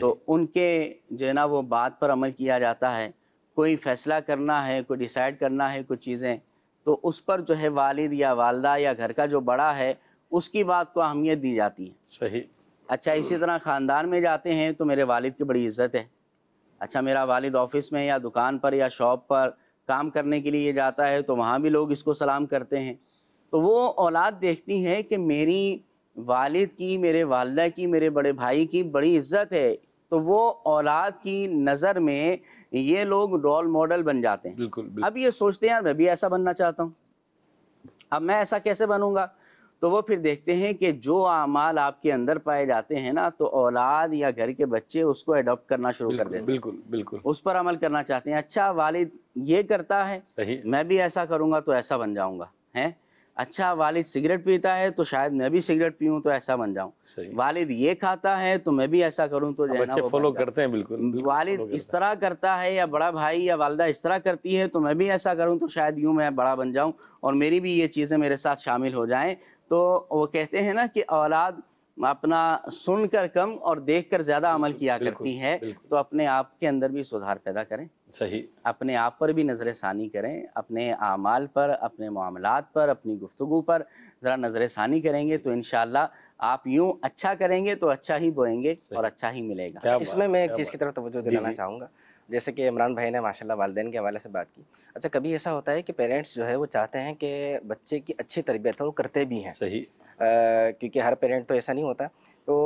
तो उनके जो है ना वो बात पर अमल किया जाता है कोई फैसला करना है कोई डिसाइड करना है कुछ चीज़ें तो उस पर जो है वालिद या वालदा या घर का जो बड़ा है उसकी बात को अहमियत दी जाती है सही अच्छा इसी तरह ख़ानदान में जाते हैं तो मेरे वालिद की बड़ी इज्जत है अच्छा मेरा वालिद ऑफिस में या दुकान पर या शॉप पर काम करने के लिए जाता है तो वहाँ भी लोग इसको सलाम करते हैं तो वो औलाद देखती है कि मेरी वालिद की मेरे वालदा की मेरे बड़े भाई की बड़ी इज्जत है तो वो औलाद की नज़र में ये लोग रोल मॉडल बन जाते हैं बिल्कुल, बिल्कुल। अब ये सोचते हैं यार मैं भी ऐसा बनना चाहता हूँ अब मैं ऐसा कैसे बनूंगा तो वो फिर देखते हैं कि जो अमाल आपके अंदर पाए जाते हैं ना तो औलाद या घर के बच्चे उसको अडोप्ट करना शुरू कर देते बिल्कुल बिल्कुल उस पर अमल करना चाहते हैं अच्छा वालिद ये करता है सही मैं भी ऐसा करूंगा तो ऐसा बन जाऊंगा है अच्छा वालिद सिगरेट पीता है तो शायद मैं भी सिगरेट पीऊँ तो ऐसा बन जाऊँ वालिद ये खाता है तो मैं भी ऐसा करूँ तो बच्चे फॉलो करते हैं बिल्कुल, बिल्कुल वालिद इस तरह करता है या बड़ा भाई या वालदा इस तरह करती है तो मैं भी ऐसा करूँ तो शायद यूँ मैं बड़ा बन जाऊँ और मेरी भी ये चीज़ें मेरे साथ शामिल हो जाएँ तो वो कहते हैं ना कि औलाद अपना सुनकर कम और देखकर ज़्यादा अमल किया करती है तो अपने आप के अंदर भी सुधार पैदा करें सही अपने आप पर भी नज़र सानी करें अपने आमाल पर अपने मामला पर अपनी गुफ्तु पर ज़रा नज़र सानी करेंगे तो इन आप यूँ अच्छा करेंगे तो अच्छा ही बोएंगे और अच्छा ही मिलेगा इसमें मैं एक चीज़ की तरफ तवज्जो दिलाना चाहूँगा जैसे कि इमरान भाई ने माशाल्लाह वालदेन के हवाले से बात की अच्छा कभी ऐसा होता है कि पेरेंट्स जो है वो चाहते हैं कि बच्चे की अच्छी तरबियत हो वो करते भी हैं सही क्योंकि हर पेरेंट तो ऐसा नहीं होता तो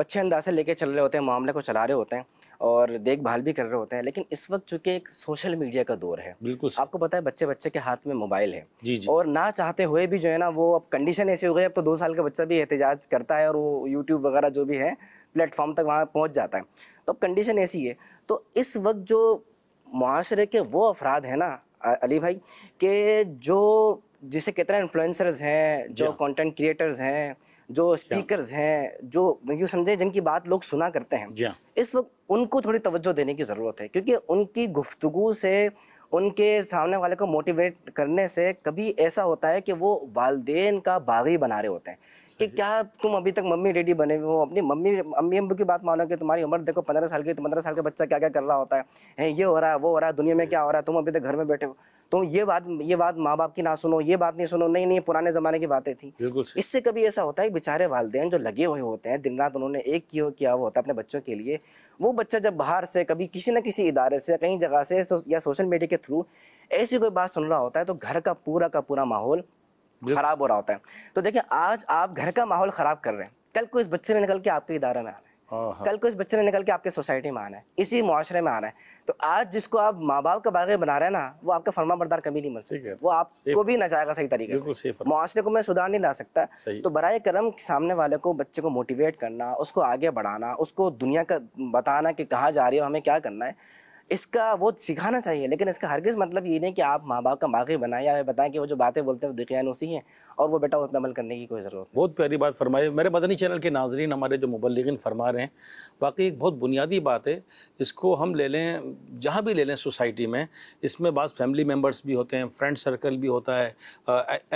अच्छे अंदाज से लेके चल रहे होते हैं मामले को चला रहे होते हैं और देखभाल भी कर रहे होते हैं लेकिन इस वक्त चूंकि एक सोशल मीडिया का दौर है बिल्कुल आपको पता है बच्चे बच्चे के हाथ में मोबाइल है जी जी। और ना चाहते हुए भी जो है ना वो अब कंडीशन ऐसी हो गई अब तो दो साल का बच्चा भी एहतजाज करता है और वो यूट्यूब वगैरह जो भी है प्लेटफॉर्म तक वहाँ पहुँच जाता है तो अब कंडीशन ऐसी है तो इस वक्त जो माशरे के वो अफराद हैं ना अली भाई के जो जिसे कहते हैं इन्फ्लुएंसर्स हैं जो कंटेंट क्रिएटर्स हैं जो स्पीकर्स हैं जो यूँ समझे जिनकी बात लोग सुना करते हैं इस वक्त उनको थोड़ी तवज्जो देने की ज़रूरत है क्योंकि उनकी गुफ्तु से उनके सामने वाले को मोटिवेट करने से कभी ऐसा होता है कि वो वालदेन का बागी बना रहे होते हैं कि क्या तुम अभी तक मम्मी डैडी बने हुए हो अपनी मम्मी मम्मी अम्बू की बात मानो कि तुम्हारी उम्र देखो पंद्रह साल की तो पंद्रह साल का बच्चा क्या क्या कर रहा होता है ये हो रहा है वो हो रहा है दुनिया में क्या हो रहा है तुम अभी तक घर में बैठे हो तो ये बात ये बात माँ बाप की ना सुनो ये बात नहीं सुनो नहीं नहीं पुराने ज़माने की बातें थी इससे कभी ऐसा होता है बेचारे वालदेन जो लगे हुए होते हैं दिन रात उन्होंने एक किया हुआ होता है अपने बच्चों के लिए वो बच्चा जब बाहर से कभी किसी न किसी इदारे से कहीं जगह से या सोशल मीडिया के थ्रू ऐसी कोई बात सुन रहा होता है तो घर का पूरा का पूरा माहौल खराब हो रहा होता है तो देखिए आज आप घर का माहौल खराब कर रहे हैं कल को इस बच्चे ने निकल के आपके इदारे में आना है कल को इस बच्चे ने निकल के आपके सोसाइटी में आना है इसी माशरे में आना है तो आज जिसको आप माँ बाप का बागे बना रहे हैं ना वो आपका फर्मा बरदार कभी नहीं बन सकते वो आपको भी ना जाएगा सही तरीके से माशरे को मैं सुधार नहीं ला सकता तो बर करम सामने वाले को बच्चे को मोटिवेट करना उसको आगे बढ़ाना उसको दुनिया का बताना कि कहाँ जा रही है हमें क्या करना है इसका वो सिखाना चाहिए लेकिन इसका हरगिज़ मतलब ये नहीं कि आप माँ बाप का बागी बनाया या बताएं कि वो जो बातें बोलते हैं वो दिखान उसी हैं और वो बेटा उस पर अमल करने की कोई ज़रूरत बहुत प्यारी बात फरमाई मेरे मदनी चैनल के नाजरन हमारे जो मुबलिन फरमा रहे हैं बाकी एक बहुत बुनियादी बात है इसको हम ले लें जहाँ भी ले लें सोसाइटी में इसमें बाद फैमिली मेम्बर्स भी होते हैं फ्रेंड सर्कल भी होता है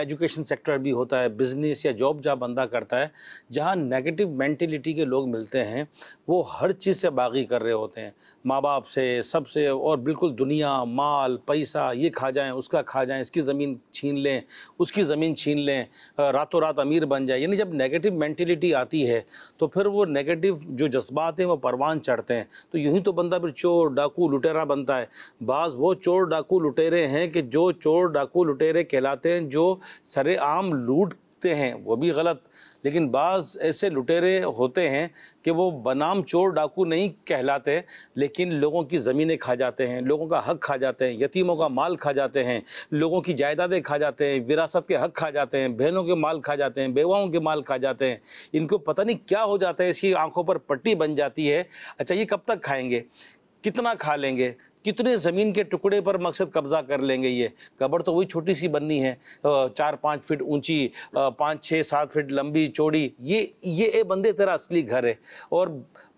एजुकेशन सेक्टर भी होता है बिज़नेस या जॉब जहाँ बंदा करता है जहाँ नेगेटिव मैंटिलिटी के लोग मिलते हैं वो हर चीज़ से बागी कर रहे होते हैं माँ बाप से सब सब से और बिल्कुल दुनिया माल पैसा ये खा जाएं उसका खा जाएं इसकी ज़मीन छीन लें उसकी ज़मीन छीन लें रातों रात अमीर बन जाए यानी जब नेगेटिव मैंटिलिटी आती है तो फिर वो नेगेटिव जो जज्बात हैं वो परवान चढ़ते हैं तो यूँ तो बंदा फिर चोर डाकू लुटेरा बनता है बाज़ वो चोर डाकू लुटेरे हैं कि जो चोर डाकू लुटेरे कहलाते हैं जो सरेआम लूटते हैं वो भी गलत लेकिन बाज़ ऐसे लुटेरे होते हैं कि वो बनाम चोर डाकू नहीं कहलाते लेकिन लोगों की ज़मीनें खा जाते हैं लोगों का हक खा जाते हैं यतीमों का माल खा जाते हैं लोगों की जायदादें खा जाते हैं विरासत के हक खा जाते हैं बहनों के माल खा जाते हैं बेवाओं के माल खा जाते हैं इनको पता नहीं क्या हो जाता है इसकी आँखों पर पट्टी बन जाती है अच्छा ये कब तक खाएँगे कितना खा लेंगे कितने ज़मीन के टुकड़े पर मकसद कब्ज़ा कर लेंगे ये कब्र तो वही छोटी सी बननी है चार पाँच फिट ऊंची पाँच छः सात फिट लंबी चौड़ी ये ये ए बंदे तेरा असली घर है और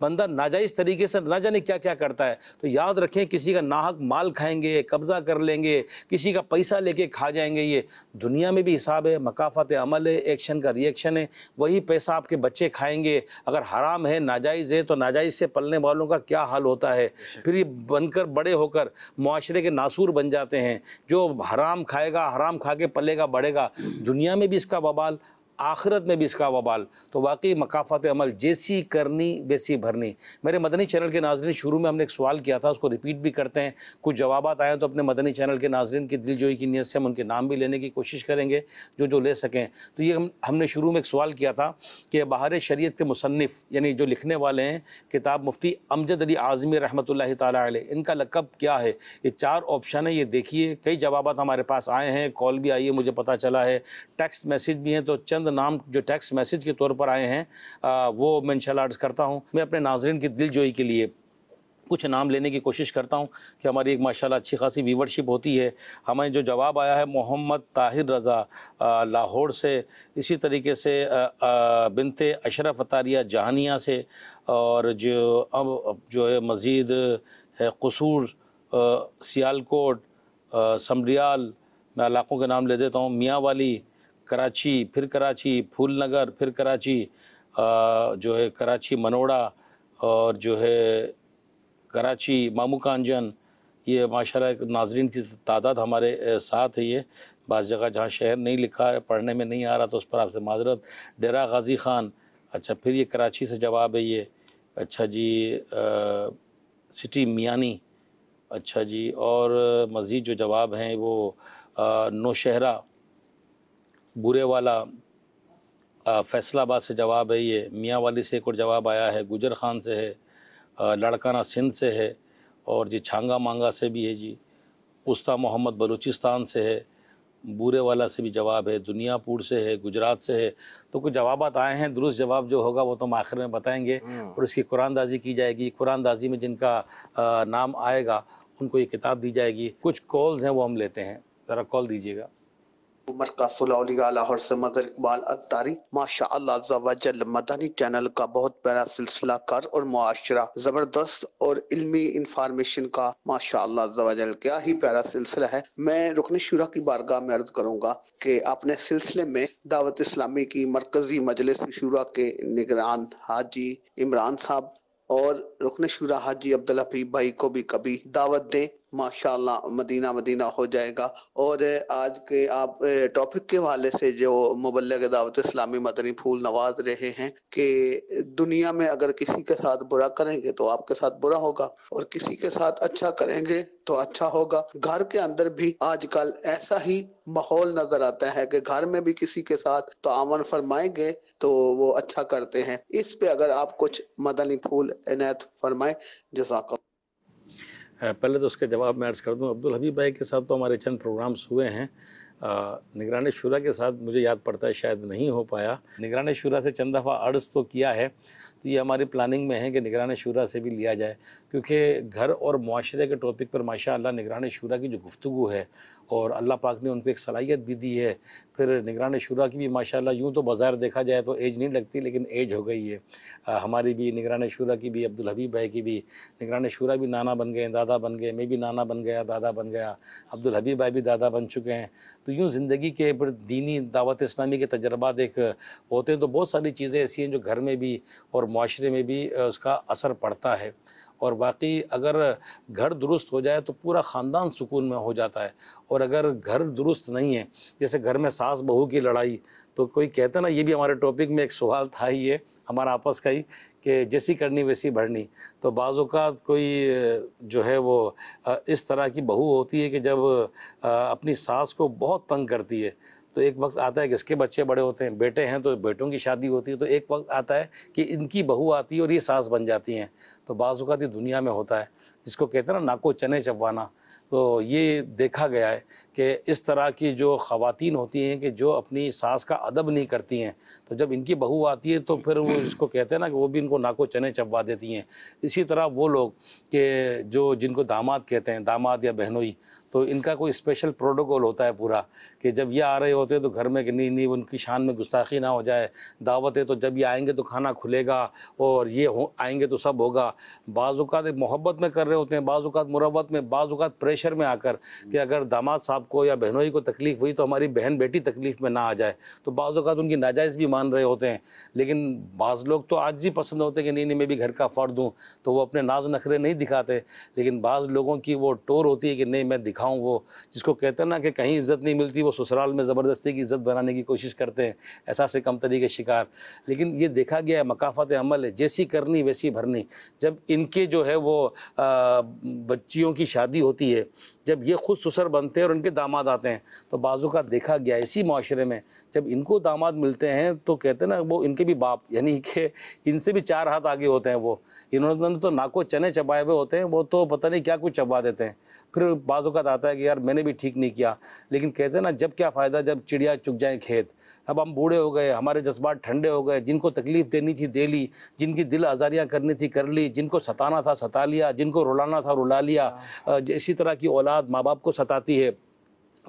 बंदा नाजायज़ तरीके से ना जाने क्या क्या करता है तो याद रखें किसी का नाहक माल खाएंगे कब्ज़ा कर लेंगे किसी का पैसा लेके खा जाएंगे ये दुनिया में भी हिसाब है मकाफत अमल है एक्शन का रिएक्शन है वही पैसा आपके बच्चे खाएंगे अगर हराम है नाजायज़ है तो नाजायज़ से पलने वालों का क्या हाल होता है फिर ये बनकर बड़े होकर माशरे के नासूर बन जाते हैं जो हराम खाएगा हराम खा के पलेगा बढ़ेगा दुनिया में भी इसका बबाल आखिरत में भी इसका वबाल तो वाकई मकाफत अमल जैसी करनी वैसी भरनी मेरे मदनी चैनल के नाजरन शुरू में हमने एक सवाल किया था उसको रिपीट भी करते हैं कुछ जवाब आए तो अपने मदनी चैनल के नाजरन की दिलजोई की नीयत से हम उनके नाम भी लेने की कोशिश करेंगे जो जो ले सकें तो ये हम हमने शुरू में एक सवाल किया था कि बाहर शरीत के मुसनफ़ यानी जो लिखने वाले हैं किताब मुफ्ती अमजद अली आज़मी रहमत ताली इनका लकब क्या है ये चार ऑप्शन है ये देखिए कई जवाब हमारे पास आए हैं कॉल भी आई है मुझे पता चला है टेक्स्ट मैसेज भी हैं तो चंद चंद नाम जो टैक्स मैसेज के तौर पर आए हैं आ, वो मैं इंशाल्लाह अर्ज़ करता हूँ मैं अपने नाजरन की दिलजोई के लिए कुछ नाम लेने की कोशिश करता हूँ कि हमारी एक माशाल्लाह अच्छी खासी व्यूवरशिप होती है हमें जो जवाब आया है मोहम्मद ताहिर रज़ा लाहौर से इसी तरीके से बिनते अशरफ अतारिया जहानिया से और जो अब जो है मज़ीद है कसूर सियालकोट समरियाल मैं इलाक़ों के नाम ले देता हूँ मियाँ वाली कराची फिर कराची फूल नगर फिर कराची जो है कराची मनोड़ा और जो है कराची मामू कांजन ये माशा नाजरीन की तादाद हमारे साथ है ये बाज़ जगह जहाँ शहर नहीं लिखा है पढ़ने में नहीं आ रहा तो उस पर आपसे माजरत डेरा गाजी ख़ान अच्छा फिर ये कराची से जवाब है ये अच्छा जी आ, सिटी मियानी अच्छा जी और मज़ीद जो जवाब हैं वो नौशहरा बुरे वाला फैसलाबाद से जवाब है ये मियाँ वाली से एक और जवाब आया है गुजर खान से है लड़काना सिंध से है और जी छांगा मांगा से भी है जी उस्ता मोहम्मद बलूचिस्तान से है बूरे वाला से भी जवाब है दुनियापुर से है गुजरात से है तो कुछ जवाब आए हैं दुरुस्त जवाब जो होगा वो तो हम आखिर में बताएंगे हम्म। और इसकी कुरानदाजी की जाएगी कुरानदाजी में जिनका नाम आएगा उनको ये किताब दी जाएगी कुछ कॉल्स हैं वो हम लेते हैं ज़रा कॉल दीजिएगा उमर का मरका लाहौर से मदर इकबाल अतारी माशा अल्लाह मदनी चैनल का बहुत प्यारा सिलसिला कर और मुआशरा जबरदस्त और इल्मी इंफॉर्मेशन का माशा अल्लाह क्या ही प्यारा सिलसिला है मैं रुकन शुरा की बारगाह में अर्ज करूँगा कि अपने सिलसिले में दावत इस्लामी की मरकजी मजलिस शुरा के निगरान हाजी इमरान साहब और रुकन शुरा हाजी अब्दुल्ला पी भाई को भी कभी दावत दें माशाल्लाह मदीना मदीना हो जाएगा और आज के आप टॉपिक के हवाले से जो मुबलग दावत इस्लामी मदनी फूल नवाज रहे हैं कि दुनिया में अगर किसी के साथ बुरा करेंगे तो आपके साथ बुरा होगा और किसी के साथ अच्छा करेंगे तो अच्छा होगा घर के अंदर भी आजकल ऐसा ही माहौल नजर आता है कि घर में भी किसी के साथ तो आमन फरमाएंगे तो वो अच्छा करते हैं इस पे अगर आप कुछ मदनी फूल इनायत फरमाए जैसा पहले तो उसके जवाब मैं अर्ज़ कर दूँ अब्दुल हबीब भाई के साथ तो हमारे चंद प्रोग्राम्स हुए हैं निगरान शुरा के साथ मुझे याद पड़ता है शायद नहीं हो पाया निगरान शुरा से चंद दफ़ा अर्ज़ तो किया है तो ये हमारी प्लानिंग में है कि निगरान शुरा से भी लिया जाए क्योंकि घर और माशरे के टॉपिक पर माशा निगरान शुरा की जो गुफ्तु है और अल्लाह पाक ने उनको एक सलाहियत भी दी है फिर निगरान शुरा की भी माशा यूँ तो बाज़ार देखा जाए तो एज नहीं लगती लेकिन एज हो गई है आ, हमारी भी निगरान शुरा की भी अब्दुल हबीब भाई की भी निगरान शुरा भी नाना बन गए दादा बन गए मैं भी नाना बन गया दादा बन गया अब्दुल हबीब भाई भी दादा बन चुके हैं तो यूँ ज़िंदगी के पर दीनी दावत इस्लामी के तजर्बा एक होते हैं तो बहुत सारी चीज़ें ऐसी हैं जो घर में भी और माशरे में भी उसका असर पड़ता है और बाकी अगर घर दुरुस्त हो जाए तो पूरा ख़ानदान सुकून में हो जाता है और अगर घर दुरुस्त नहीं है जैसे घर में सास बहू की लड़ाई तो कोई कहता ना ये भी हमारे टॉपिक में एक सवाल था ही ये हमारा आपस का ही कि जैसी करनी वैसी भरनी तो बाज़ात कोई जो है वो इस तरह की बहू होती है कि जब अपनी सास को बहुत तंग करती है तो एक वक्त आता है कि इसके बच्चे बड़े होते हैं बेटे हैं तो बेटों की शादी होती है तो एक वक्त आता है कि इनकी बहू आती है और ये सास बन जाती हैं तो बाज़ात ये दुनिया में होता है जिसको कहते हैं ना नाको चने चबवाना तो ये देखा गया है कि इस तरह की जो ख़वातीन होती हैं कि जो अपनी सास का अदब नहीं करती हैं तो जब इनकी बहू आती है तो फिर वो जिसको कहते हैं ना कि वो भी इनको नाको चने चबवा देती हैं इसी तरह वो लोग के जो जिनको दामाद कहते हैं दामाद या बहनोई तो इनका कोई स्पेशल प्रोटोकॉल होता है पूरा कि जब ये आ रहे होते हैं तो घर में कि नहीं नहीं उनकी शान में गुस्ताखी ना हो जाए दावत है तो जब ये आएंगे तो खाना खुलेगा और ये हो आएंगे तो सब होगा बाज़ात एक मोहब्बत में कर रहे होते हैं बाज़ात मुरबत में बाज़ात प्रेशर में आकर कि अगर दामाद साहब को या बहनोई को तकलीफ़ हुई तो हमारी बहन बेटी तकलीफ़ में ना आ जाए तो बाज़ात उनकी नाजायज़ भी मान रहे होते हैं लेकिन बाज़ लोग तो आज ही पसंद होते हैं कि नहीं नहीं मैं भी घर का फ़र्द हूँ तो वो अपने नाज नखरे नहीं दिखाते लेकिन बाज़ लोगों की वो टोर होती है कि नहीं मैं दिखा दिखाऊं वो जिसको कहते हैं ना कि कहीं इज्जत नहीं मिलती वो ससुराल में ज़बरदस्ती की इज्जत बनाने की कोशिश करते हैं ऐसा से कम तरीके शिकार लेकिन ये देखा गया है मकाफत अमल है जैसी करनी वैसी भरनी जब इनके जो है वो बच्चियों की शादी होती है जब ये खुद सुसर बनते हैं और इनके दामाद आते हैं तो बाज़ू का देखा गया इसी माशरे में जब इनको दामाद मिलते हैं तो कहते हैं ना वो इनके भी बाप यानी कि इनसे भी चार हाथ आगे होते हैं वो इन्होंने तो नाको चने चबाए हुए होते हैं वो तो पता नहीं क्या कुछ चबा देते हैं फिर बाजू का आता है कि यार मैंने भी ठीक नहीं किया लेकिन कहते हैं ना जब क्या फ़ायदा जब चिड़िया चुग जाएँ खेत अब हम बूढ़े हो गए हमारे जज्बात ठंडे हो गए जिनको तकलीफ़ देनी थी दे ली जिनकी दिल आज़ारियाँ करनी थी कर ली जिनको सताना था सता लिया जिनको रुलाना था रुला लिया हाँ। इसी तरह की औलाद औलाद माँ बाप को सताती है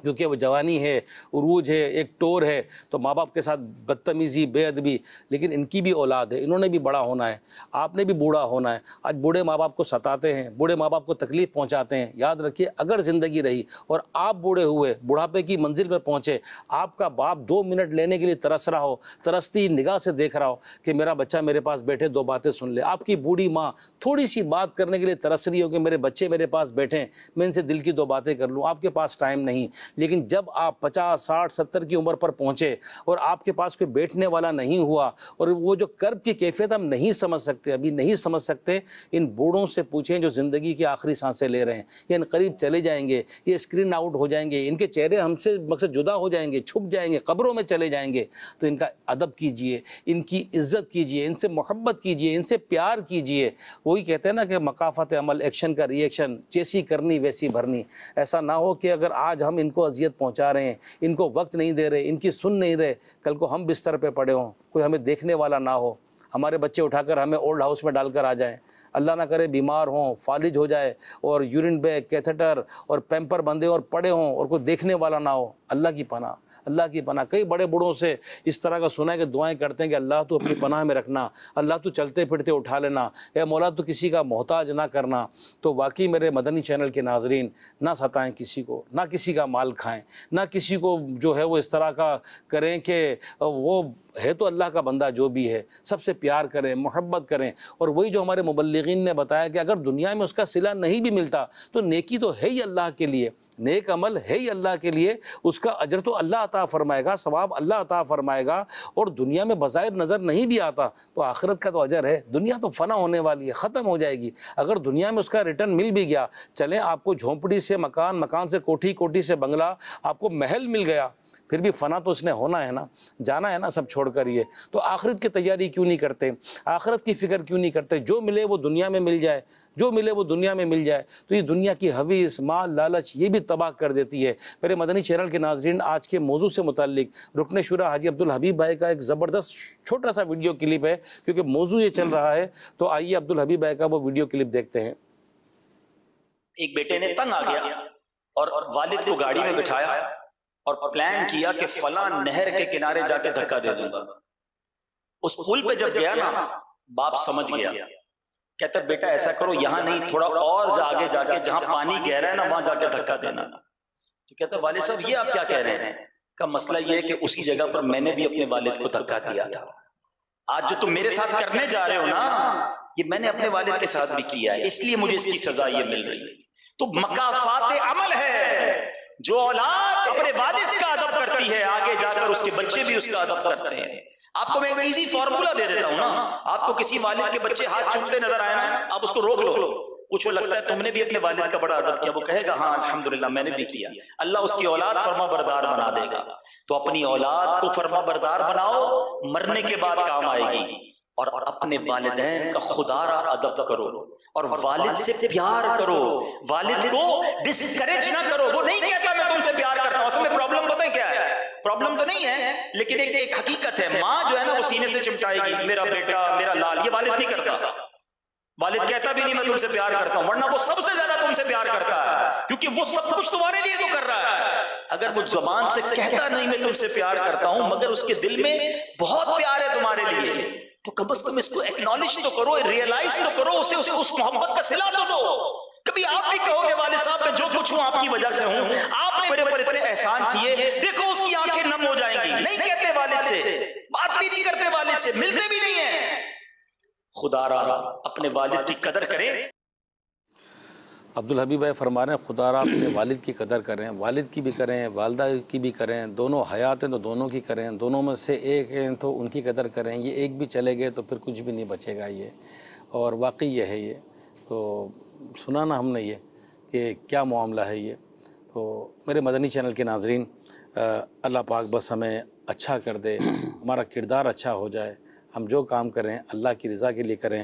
क्योंकि वो जवानी है उरूज है एक टोर है तो माँ बाप के साथ बदतमीज़ी बेअदबी लेकिन इनकी भी औलाद है इन्होंने भी बड़ा होना है आपने भी बूढ़ा होना है आज बूढ़े माँ बाप को सताते हैं बूढ़े माँ बाप को तकलीफ़ पहुँचाते हैं याद रखिए अगर ज़िंदगी रही और आप बूढ़े हुए बुढ़ापे की मंजिल पर पहुँचे आपका बाप दो मिनट लेने के लिए तरस रहा हो तरसती निगाह से देख रहा हो कि मेरा बच्चा मेरे पास बैठे दो बातें सुन ले आपकी बूढ़ी माँ थोड़ी सी बात करने के लिए तरस रही हो कि मेरे बच्चे मेरे पास बैठें मैं इनसे दिल की दो बातें कर लूँ आपके पास टाइम नहीं लेकिन जब आप पचास साठ सत्तर की उम्र पर पहुँचे और आपके पास कोई बैठने वाला नहीं हुआ और वो जो कर्ब की कैफियत हम नहीं समझ सकते अभी नहीं समझ सकते इन बूढ़ों से पूछें जो ज़िंदगी की आखिरी सांसें ले रहे हैं ये इन करीब चले जाएंगे ये स्क्रीन आउट हो जाएंगे इनके चेहरे हमसे मकसद जुदा हो जाएंगे छुप जाएंगे कब्रों में चले जाएंगे तो इनका अदब कीजिए इनकी इज्जत कीजिए इनसे मोहब्बत कीजिए इनसे प्यार कीजिए वही कहते हैं ना कि मकाफत अमल एक्शन का रिएक्शन जैसी करनी वैसी भरनी ऐसा ना हो कि अगर आज हम इनको इनको अजियत पहुँचा रहे हैं इनको वक्त नहीं दे रहे इनकी सुन नहीं रहे कल को हम बिस्तर पर पड़े हों कोई हमें देखने वाला ना हो हमारे बच्चे उठाकर हमें ओल्ड हाउस में डालकर आ जाएं अल्लाह ना करे बीमार हों फालिज हो जाए और यूरिन बैग कैथेटर और पैम्पर बंधे और पड़े हों और कोई देखने वाला ना हो अल्लाह की पना अल्लाह की पनाह कई बड़े बड़ों से इस तरह का सुना है कि दुआएं करते हैं कि अल्लाह तो अपनी पनाह में रखना अल्लाह तो चलते फिरते उठा लेना या मौला तो किसी का मोहताज ना करना तो वाकई मेरे मदनी चैनल के नाजरीन ना सताएं किसी को ना किसी का माल खाएँ ना किसी को जो है वो इस तरह का करें कि वो है तो अल्लाह का बंदा जो भी है सबसे प्यार करें मोहब्बत करें और वही जो हमारे मुबलगिन ने बताया कि अगर दुनिया में उसका सिला नहीं भी मिलता तो नेकी तो है ही अल्लाह के लिए नेक अमल है ही अल्लाह के लिए उसका अजर तो अल्लाह अता फ़रमाएगा सवाब अल्लाह अता फ़रमाएगा और दुनिया में बज़ाहिर नज़र नहीं भी आता तो आखिरत का तो अजर है दुनिया तो फ़ना होने वाली है ख़त्म हो जाएगी अगर दुनिया में उसका रिटर्न मिल भी गया चले आपको झोंपड़ी से मकान मकान से कोठी कोठी से बंगला आपको महल मिल गया फिर भी फ़ना तो उसने होना है ना जाना है ना सब छोड़ कर ये तो आखिरत की तैयारी क्यों नहीं करते आखिरत की फ़िक्र क्यों नहीं करते जो मिले वो दुनिया में मिल जाए जो मिले वो दुनिया में मिल जाए तो ये दुनिया की हवीस माल लालच ये भी तबाह कर देती है मेरे मदनी चैनल के नाजरन आज के मौजू से मुतलिक रुकन शुरा हाजी अब्दुल हबीब भाई का एक ज़बरदस्त छोटा सा वीडियो क्लिप है क्योंकि मौजू ये चल रहा है तो आइए अब्दुल हबीब भाई का वो वीडियो क्लिप देखते हैं एक बेटे ने तंग आ गया और वालिद को गाड़ी में बिठाया और प्लान किया कि फला नहर के किनारे जाके धक्का दे दूंगा उस पुल पे जब गया ना बाप समझ गया कहता बेटा ऐसा करो यहां नहीं थोड़ा और आगे जाके जहां पानी गहरा है ना वहां जाके धक्का देना तो कहता वाले साहब ये आप क्या कह रहे हैं का मसला ये है कि उसी जगह पर मैंने भी अपने वालिद को धक्का दिया था आज जो तुम मेरे साथ करने जा रहे हो ना ये मैंने अपने वालिद के साथ भी किया है इसलिए मुझे इसकी सजा ये मिल रही है तो मकाफात अमल है जो औलाद अपने वालिद का अदब करती है आगे जाकर उसके बच्चे भी उसका अदब करते हैं आपको मैं एक इजी फॉर्मूला दे देता हूं ना आपको किसी वालिद के बच्चे हाथ चूमते नजर आए ना आप उसको रोक लो कुछ लगता है तुमने भी अपने वालिद का बड़ा अदब किया वो कहेगा हाँ अल्हम्दुलिल्लाह मैंने भी किया अल्लाह उसकी औलाद फर्मा बरदार बना देगा तो अपनी औलाद को फर्मा बरदार बनाओ मरने के बाद काम आएगी और अपने वालदेन का खुदारा अदब करो और वालिद से प्यार करो वालिद को डिस्करेज ना करो वो नहीं कहता मैं तुमसे प्यार करता हूं असल प्रॉब्लम पता है क्या है प्रॉब्लम तो नहीं है तो लेकिन एक एक हकीकत है माँ जो है ना वो सीने से चिमटाएगी मेरा बेटा मेरा लाल ये वालिद नहीं करता वालिद कहता भी नहीं मैं तुमसे प्यार करता हूं वरना वो सबसे ज्यादा तुमसे प्यार करता है क्योंकि वो सब कुछ तुम्हारे लिए तो कर रहा है अगर वो जबान से कहता नहीं मैं तुमसे प्यार करता हूं मगर उसके दिल में बहुत प्यार है तुम्हारे लिए तो कम अज कम इसको एक्नोलेज तो करो रियलाइज तो, तो करो उसे उस, मोहब्बत का सिला दो तो दो कभी आप भी कहोगे वाले साहब मैं जो कुछ हूं आपकी वजह से हूं आपने मेरे पर इतने एहसान किए देखो उसकी आंखें नम हो जाएंगी नहीं कहते वाले से बात भी नहीं करते वालिद से मिलते भी नहीं है खुदा रहा अपने वालिद की कदर करें अब्दुल हबीब भाई फरमा रहे हैं खुदा अपने वालिद की कदर करें वालिद की भी करें वालदा की भी करें दोनों हयात हैं तो दोनों की करें दोनों में से एक हैं तो उनकी कदर करें ये एक भी चले गए तो फिर कुछ भी नहीं बचेगा ये और वाकई ये है ये तो सुना ना हमने ये कि क्या मामला है ये तो मेरे मदनी चैनल के नाजरन अल्लाह पाक बस हमें अच्छा कर दे हमारा किरदार अच्छा हो जाए हम जो काम करें अल्लाह की रज़ा के लिए करें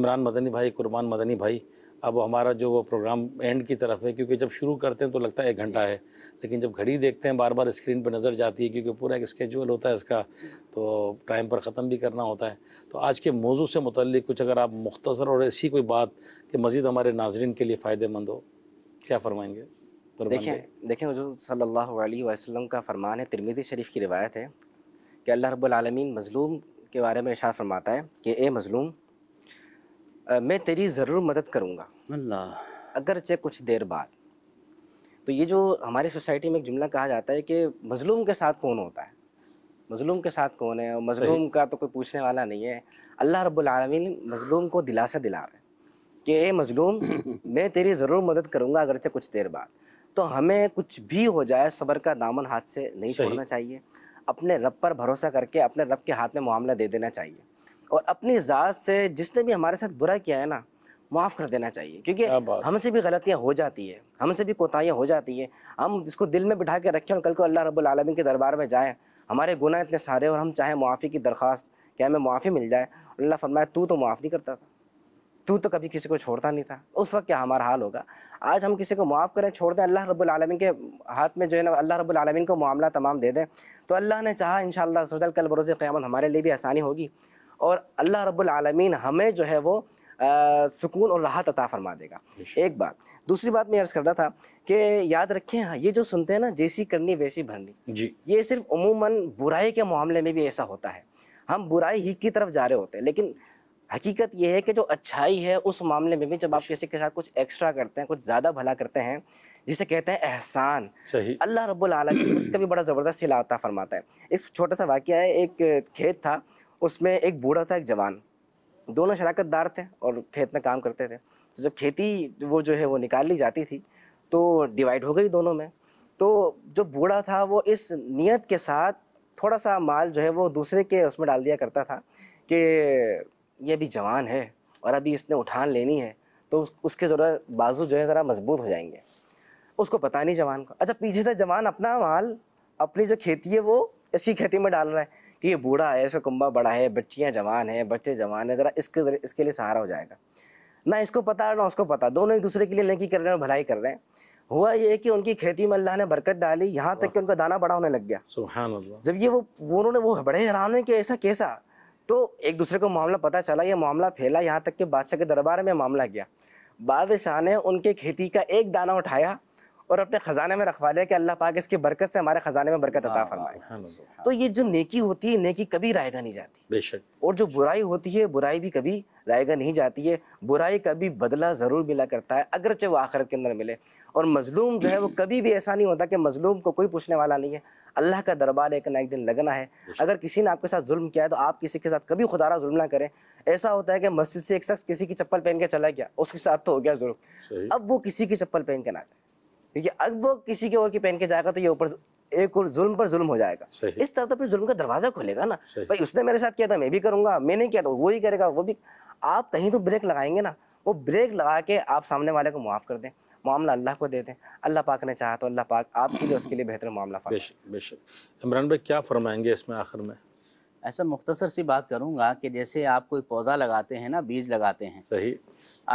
इमरान मदनी भाई कुरबान मदनी भाई अब हमारा जो वो प्रोग्राम एंड की तरफ है क्योंकि जब शुरू करते हैं तो लगता है एक घंटा है लेकिन जब घड़ी देखते हैं बार बार स्क्रीन पर नज़र जाती है क्योंकि पूरा एक स्केजुअल होता है इसका तो टाइम पर ख़त्म भी करना होता है तो आज के मौजू से मुतल कुछ अगर आप मुख्तर और ऐसी कोई बात कि मज़ीद हमारे नाजरन के लिए फ़ायदेमंद हो क्या फ़रमाएँगे देखें देखें हजूर सल्लल्लाहु का फ़रमान है तिरमिदी शरीफ की रिवायत है कि अल्लाह रब्बुल मज़लूम के बारे में इशार फरमाता है कि ए मज़लूम मैं तेरी ज़रूर मदद करूँगा अल्लाह अगरचे कुछ देर बाद तो ये जो हमारी सोसाइटी में एक जुमला कहा जाता है कि मजलूम के साथ कौन होता है मजलूम के साथ कौन है मजलूम का तो कोई पूछने वाला नहीं है अल्लाह रब्बुल आलमीन मजलूम को दिलासा दिला रहे हैं कि ए मजलूम *laughs* मैं तेरी ज़रूर मदद करूँगा अगरचे कुछ देर बाद तो हमें कुछ भी हो जाए सबर का दामन हाथ से नहीं छोड़ना चाहिए अपने रब पर भरोसा करके अपने रब के हाथ में मामला दे देना चाहिए और अपनी ज़ात से जिसने भी हमारे साथ बुरा किया है ना माफ़ कर देना चाहिए क्योंकि हमसे भी गलतियाँ हो जाती है हमसे भी कोताहियाँ हो जाती हैं हम जिसको दिल में बिठा के रखें और कल को अल्लाह रब्बुल के दरबार में जाएँ हमारे गुनाह इतने सारे और हम चाहें मुआफ़ी की दरख्वास्त क्या हमें मुआफ़ी मिल जाए अल्लाह फरमाए तू तो मुआफ़ नहीं करता था तू तो कभी किसी को छोड़ता नहीं था उस वक्त क्या हमारा हाल होगा आज हम किसी को माफ़ करें छोड़ दें अल्लाह रब्बुल के हाथ में जो है ना अल्लाह रब्बुल को मामला तमाम दे दें तो अल्लाह ने चाहा इन शाला कल बरोज़ क़्यामत हमारे लिए भी आसानी होगी और अल्लाह रब्बुल रबालमीन हमें जो है वो आ, सुकून और राहत अता फरमा देगा एक बात दूसरी बात मैं अर्ज़ कर रहा था कि याद रखें हाँ ये जो सुनते हैं ना जैसी करनी वैसी भरनी जी ये सिर्फ उमूमन बुराई के मामले में भी ऐसा होता है हम बुराई ही की तरफ जा रहे होते हैं लेकिन हकीकत यह है कि जो अच्छाई है उस मामले में भी जब आप किसी के साथ कुछ एक्स्ट्रा करते हैं कुछ ज़्यादा भला करते हैं जिसे कहते हैं एहसान सही अल्लाह रब्बुल रबालमीन उसका भी बड़ा ज़बरदस्त सिलावता फरमाता है इस छोटा सा वाक़ है एक खेत था उसमें एक बूढ़ा था एक जवान दोनों शराकतदार थे और खेत में काम करते थे तो जब खेती वो जो है वो निकाल ली जाती थी तो डिवाइड हो गई दोनों में तो जो बूढ़ा था वो इस नियत के साथ थोड़ा सा माल जो है वो दूसरे के उसमें डाल दिया करता था कि ये अभी जवान है और अभी इसने उठान लेनी है तो उसके ज़रा बाजू जो है ज़रा मजबूत हो जाएंगे उसको पता नहीं जवान को अच्छा पीछे से जवान अपना माल अपनी जो खेती है वो इसी खेती में डाल रहा है कि ये बूढ़ा है ऐसा कुंबा बड़ा है बच्चियाँ जवान हैं बच्चे जवान हैं ज़रा इसके इसके लिए सहारा हो जाएगा ना इसको पता ना उसको पता दोनों एक दूसरे के लिए नेकी कर रहे हैं भलाई कर रहे हैं हुआ ये कि उनकी खेती में अल्लाह ने बरकत डाली यहाँ तक कि उनका दाना बड़ा होने लग गया जब ये वो उन्होंने वो बड़े हैरान हुए कि ऐसा कैसा तो एक दूसरे को मामला पता चला ये मामला फैला यहाँ तक कि बादशाह के दरबार में मामला गया बादशाह ने उनके खेती का एक दाना उठाया और अपने ख़जाने में रखवा लिया कि अल्लाह पाक इसकी बरकत से हमारे ख़जाने में बरकत अदा फरमाए तो ये जो नेकी होती है नेकी कभी रायगा नहीं जाती बेशक और जो बुराई होती है बुराई भी कभी रायगा नहीं जाती है बुराई का भी बदला ज़रूर मिला करता है अगरचे वो आखिरत के अंदर मिले और मजलूम जो है वो कभी भी ऐसा नहीं होता कि मजलूम को कोई पूछने वाला नहीं है अल्लाह का दरबार एक ना एक दिन लगना है अगर किसी ने आपके साथ जुल्म किया है तो आप किसी के साथ कभी खुदारा जुल्म ना करें ऐसा होता है कि मस्जिद से एक शख्स किसी की चप्पल पहन के चला गया उसके साथ तो हो गया जुल्म अब वो किसी की चप्पल पहन के ना जाए क्योंकि अब वो किसी के और की पहन के जाएगा तो ये ऊपर एक और जुल्म पर जुल्म हो जाएगा इस तरह तो फिर जुल्म का दरवाजा खोलेगा ना भाई उसने मेरे साथ किया था मैं भी करूंगा मैं नहीं किया था तो वो ही करेगा वो भी आप कहीं तो ब्रेक लगाएंगे ना वो ब्रेक लगा के आप सामने वाले को माफ़ कर दें मामला अल्लाह को दे दें अल्लाह पाक ने चाहा तो अल्लाह पाक आपके लिए उसके लिए बेहतर मामला बेशक इमरान भाई क्या फरमाएंगे इसमें आखिर में ऐसा मुख्तसर सी बात करूंगा कि जैसे आप कोई पौधा लगाते हैं ना बीज लगाते हैं सही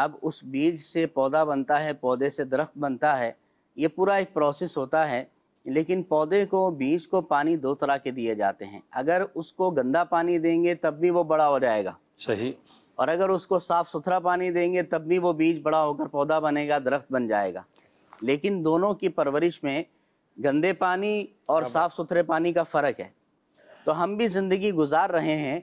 अब उस बीज से पौधा बनता है पौधे से दरख्त बनता है ये पूरा एक प्रोसेस होता है लेकिन पौधे को बीज को पानी दो तरह के दिए जाते हैं अगर उसको गंदा पानी देंगे तब भी वो बड़ा हो जाएगा सही और अगर उसको साफ सुथरा पानी देंगे तब भी वो बीज बड़ा होकर पौधा बनेगा दरख्त बन जाएगा लेकिन दोनों की परवरिश में गंदे पानी और साफ सुथरे पानी का फ़र्क है तो हम भी ज़िंदगी गुजार रहे हैं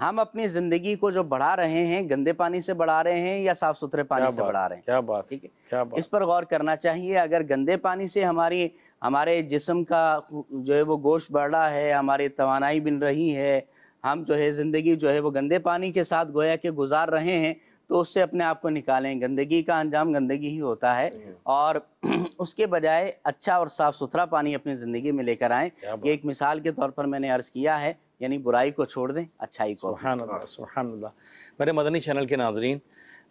हम अपनी जिंदगी को जो बढ़ा रहे हैं गंदे पानी से बढ़ा रहे हैं या साफ सुथरे पानी से बढ़ा रहे हैं क्या बात ठीक है क्या बात इस पर गौर करना चाहिए अगर गंदे पानी से हमारी हमारे जिसम का जो है वो गोश्त बढ़ रहा है हमारी तोानाई बन रही है हम जो है ज़िंदगी जो है वो गंदे पानी के साथ गोया के गुजार रहे हैं तो उससे अपने आप को निकालें गंदगी का अंजाम गंदगी ही होता है और *clears throat* उसके बजाय अच्छा और साफ़ सुथरा पानी अपनी ज़िंदगी में लेकर आएँ ये एक मिसाल के तौर पर मैंने अर्ज़ किया है यानी बुराई को छोड़ दें अच्छाई को सुबहानल्ला मेरे मदनी चैनल के नाजरीन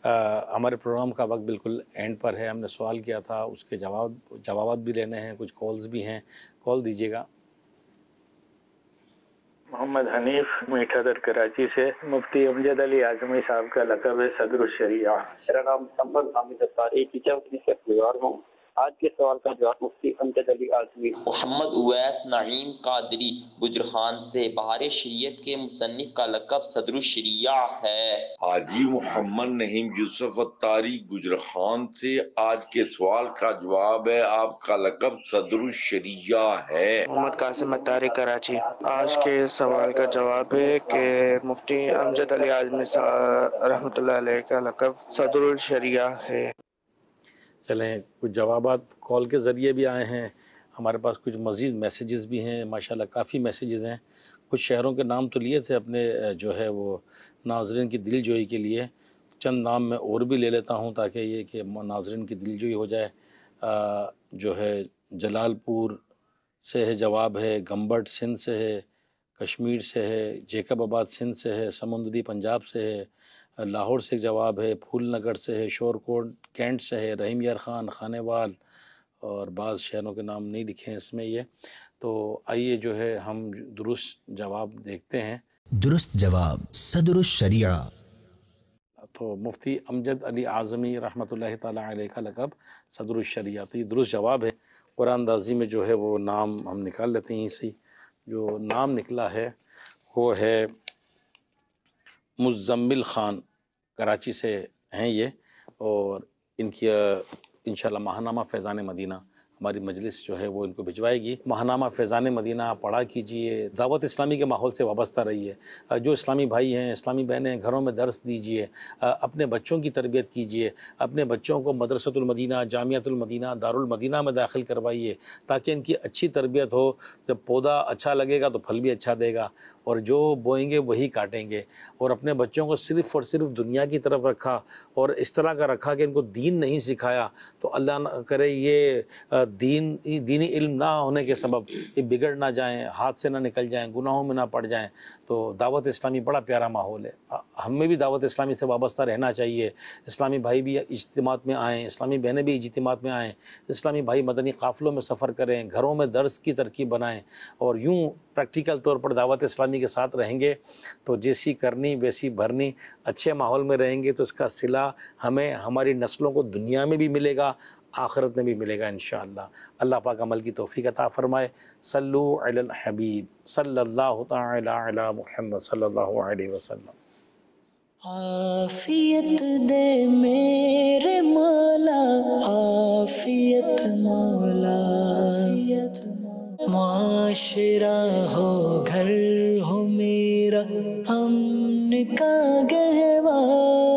हमारे प्रोग्राम का वक्त बिल्कुल एंड पर है हमने सवाल किया था उसके जवाब जवाब भी लेने हैं कुछ कॉल्स भी हैं कॉल दीजिएगा मोहम्मद हनीफ मीठा दर कराची से मुफ्ती अमजद अली आजमी साहब का लकब है सदर शरिया मेरा नाम संपत हामिद अंसारी टीचर से हूँ आज के सवाल का जवाब मुफ्ती अमजद अली आजमी मोहम्मद उवैस नईम कादरी गुजर खान से बहार शरीय के मुसनफ का लकब सदर शरिया है हाजी मोहम्मद नहीम यूसुफ अतारी गुजर खान से आज के सवाल का जवाब है आपका लकब सदर शरिया है मोहम्मद कासिम अतारी कराची आज के सवाल का जवाब है के मुफ्ती अमजद अली आजमी रहमत का लकब सदर शरिया है चलें कुछ जवाब कॉल के ज़रिए भी आए हैं हमारे पास कुछ मज़ीद मैसेजेस भी हैं माशाल्लाह काफ़ी मैसेजेस हैं कुछ शहरों के नाम तो लिए थे अपने जो है वो नाजरन की दिल जोई के लिए चंद नाम मैं और भी ले लेता हूँ ताकि ये कि नाजरन की दिल जोई हो जाए आ, जो है जलालपुर से है जवाब है गम्बट सिंध से है कश्मीर से है जेकब आबाद सिंध से है समुंदरी पंजाब से है लाहौर से जवाब है फूल नगर से है शोरकोट कैंट से है रहीम यार खान खानेवाल और बाज़ शहरों के नाम नहीं लिखे हैं इसमें ये तो आइए जो है हम दुरुस्त जवाब देखते हैं दुरुस्त जवाब सदरुशरिया तो मुफ्ती अमजद अली आज़मी रहमत ताली का लकब सदरुशरिया तो ये दुरुस्त जवाब है कुरानंदाजी में जो है वो नाम हम निकाल लेते हैं यहीं से जो नाम निकला है वो है मुजम्मिल ख़ान कराची से हैं ये और इनकी इन माहनामा फैज़ान मदीना हमारी मजलिस जो है वो इनको भिजवाएगी महानामा फैज़ान मदीना पढ़ा कीजिए दावत इस्लामी के माहौल से वाबस्ता रहिए जो इस्लामी भाई हैं इस्लामी बहनें घरों में दर्स दीजिए अपने बच्चों की तरबियत कीजिए अपने बच्चों को मदरसतुलमदीना जामियातुलमदीना दारुलमदीना में दाखिल करवाइए ताकि इनकी अच्छी तरबियत हो जब पौधा अच्छा लगेगा तो फल भी अच्छा देगा और जो बोएंगे वही काटेंगे और अपने बच्चों को सिर्फ़ और सिर्फ दुनिया की तरफ रखा और इस तरह का रखा कि इनको दीन नहीं सिखाया तो अल्लाह करे ये दीन दीनी इल्म ना होने के सबब ये बिगड़ ना जाएँ हाथ से ना निकल जाएँ गुनाहों में ना पड़ जाएँ तो दावत इस्लामी बड़ा प्यारा माहौल है हमें भी दावत इस्लामी से वाबस्ता रहना चाहिए इस्लामी भाई भी इजतमात में आएँ इस्लामी बहनें भी इजतमात में आएँ इस्लामी भाई मदनी काफ़िलों में सफ़र करें घरों में दर्स की तरकीब बनाएँ और यूँ प्रैक्टिकल तौर पर दावत इस्लामी के साथ रहेंगे तो जैसी करनी वैसी भरनी अच्छे माहौल में रहेंगे तो इसका सिला हमें हमारी नस्लों को दुनिया में भी मिलेगा आखरत में भी मिलेगा इन अल्लाह पाक अमल की तोफ़ी अता फ़रमाए सल्लु अल हबीब सल्लल्लाहु आफियत दे मेरे मौला आफियत मौला माशरा हो घर हो मेरा हम का गहवा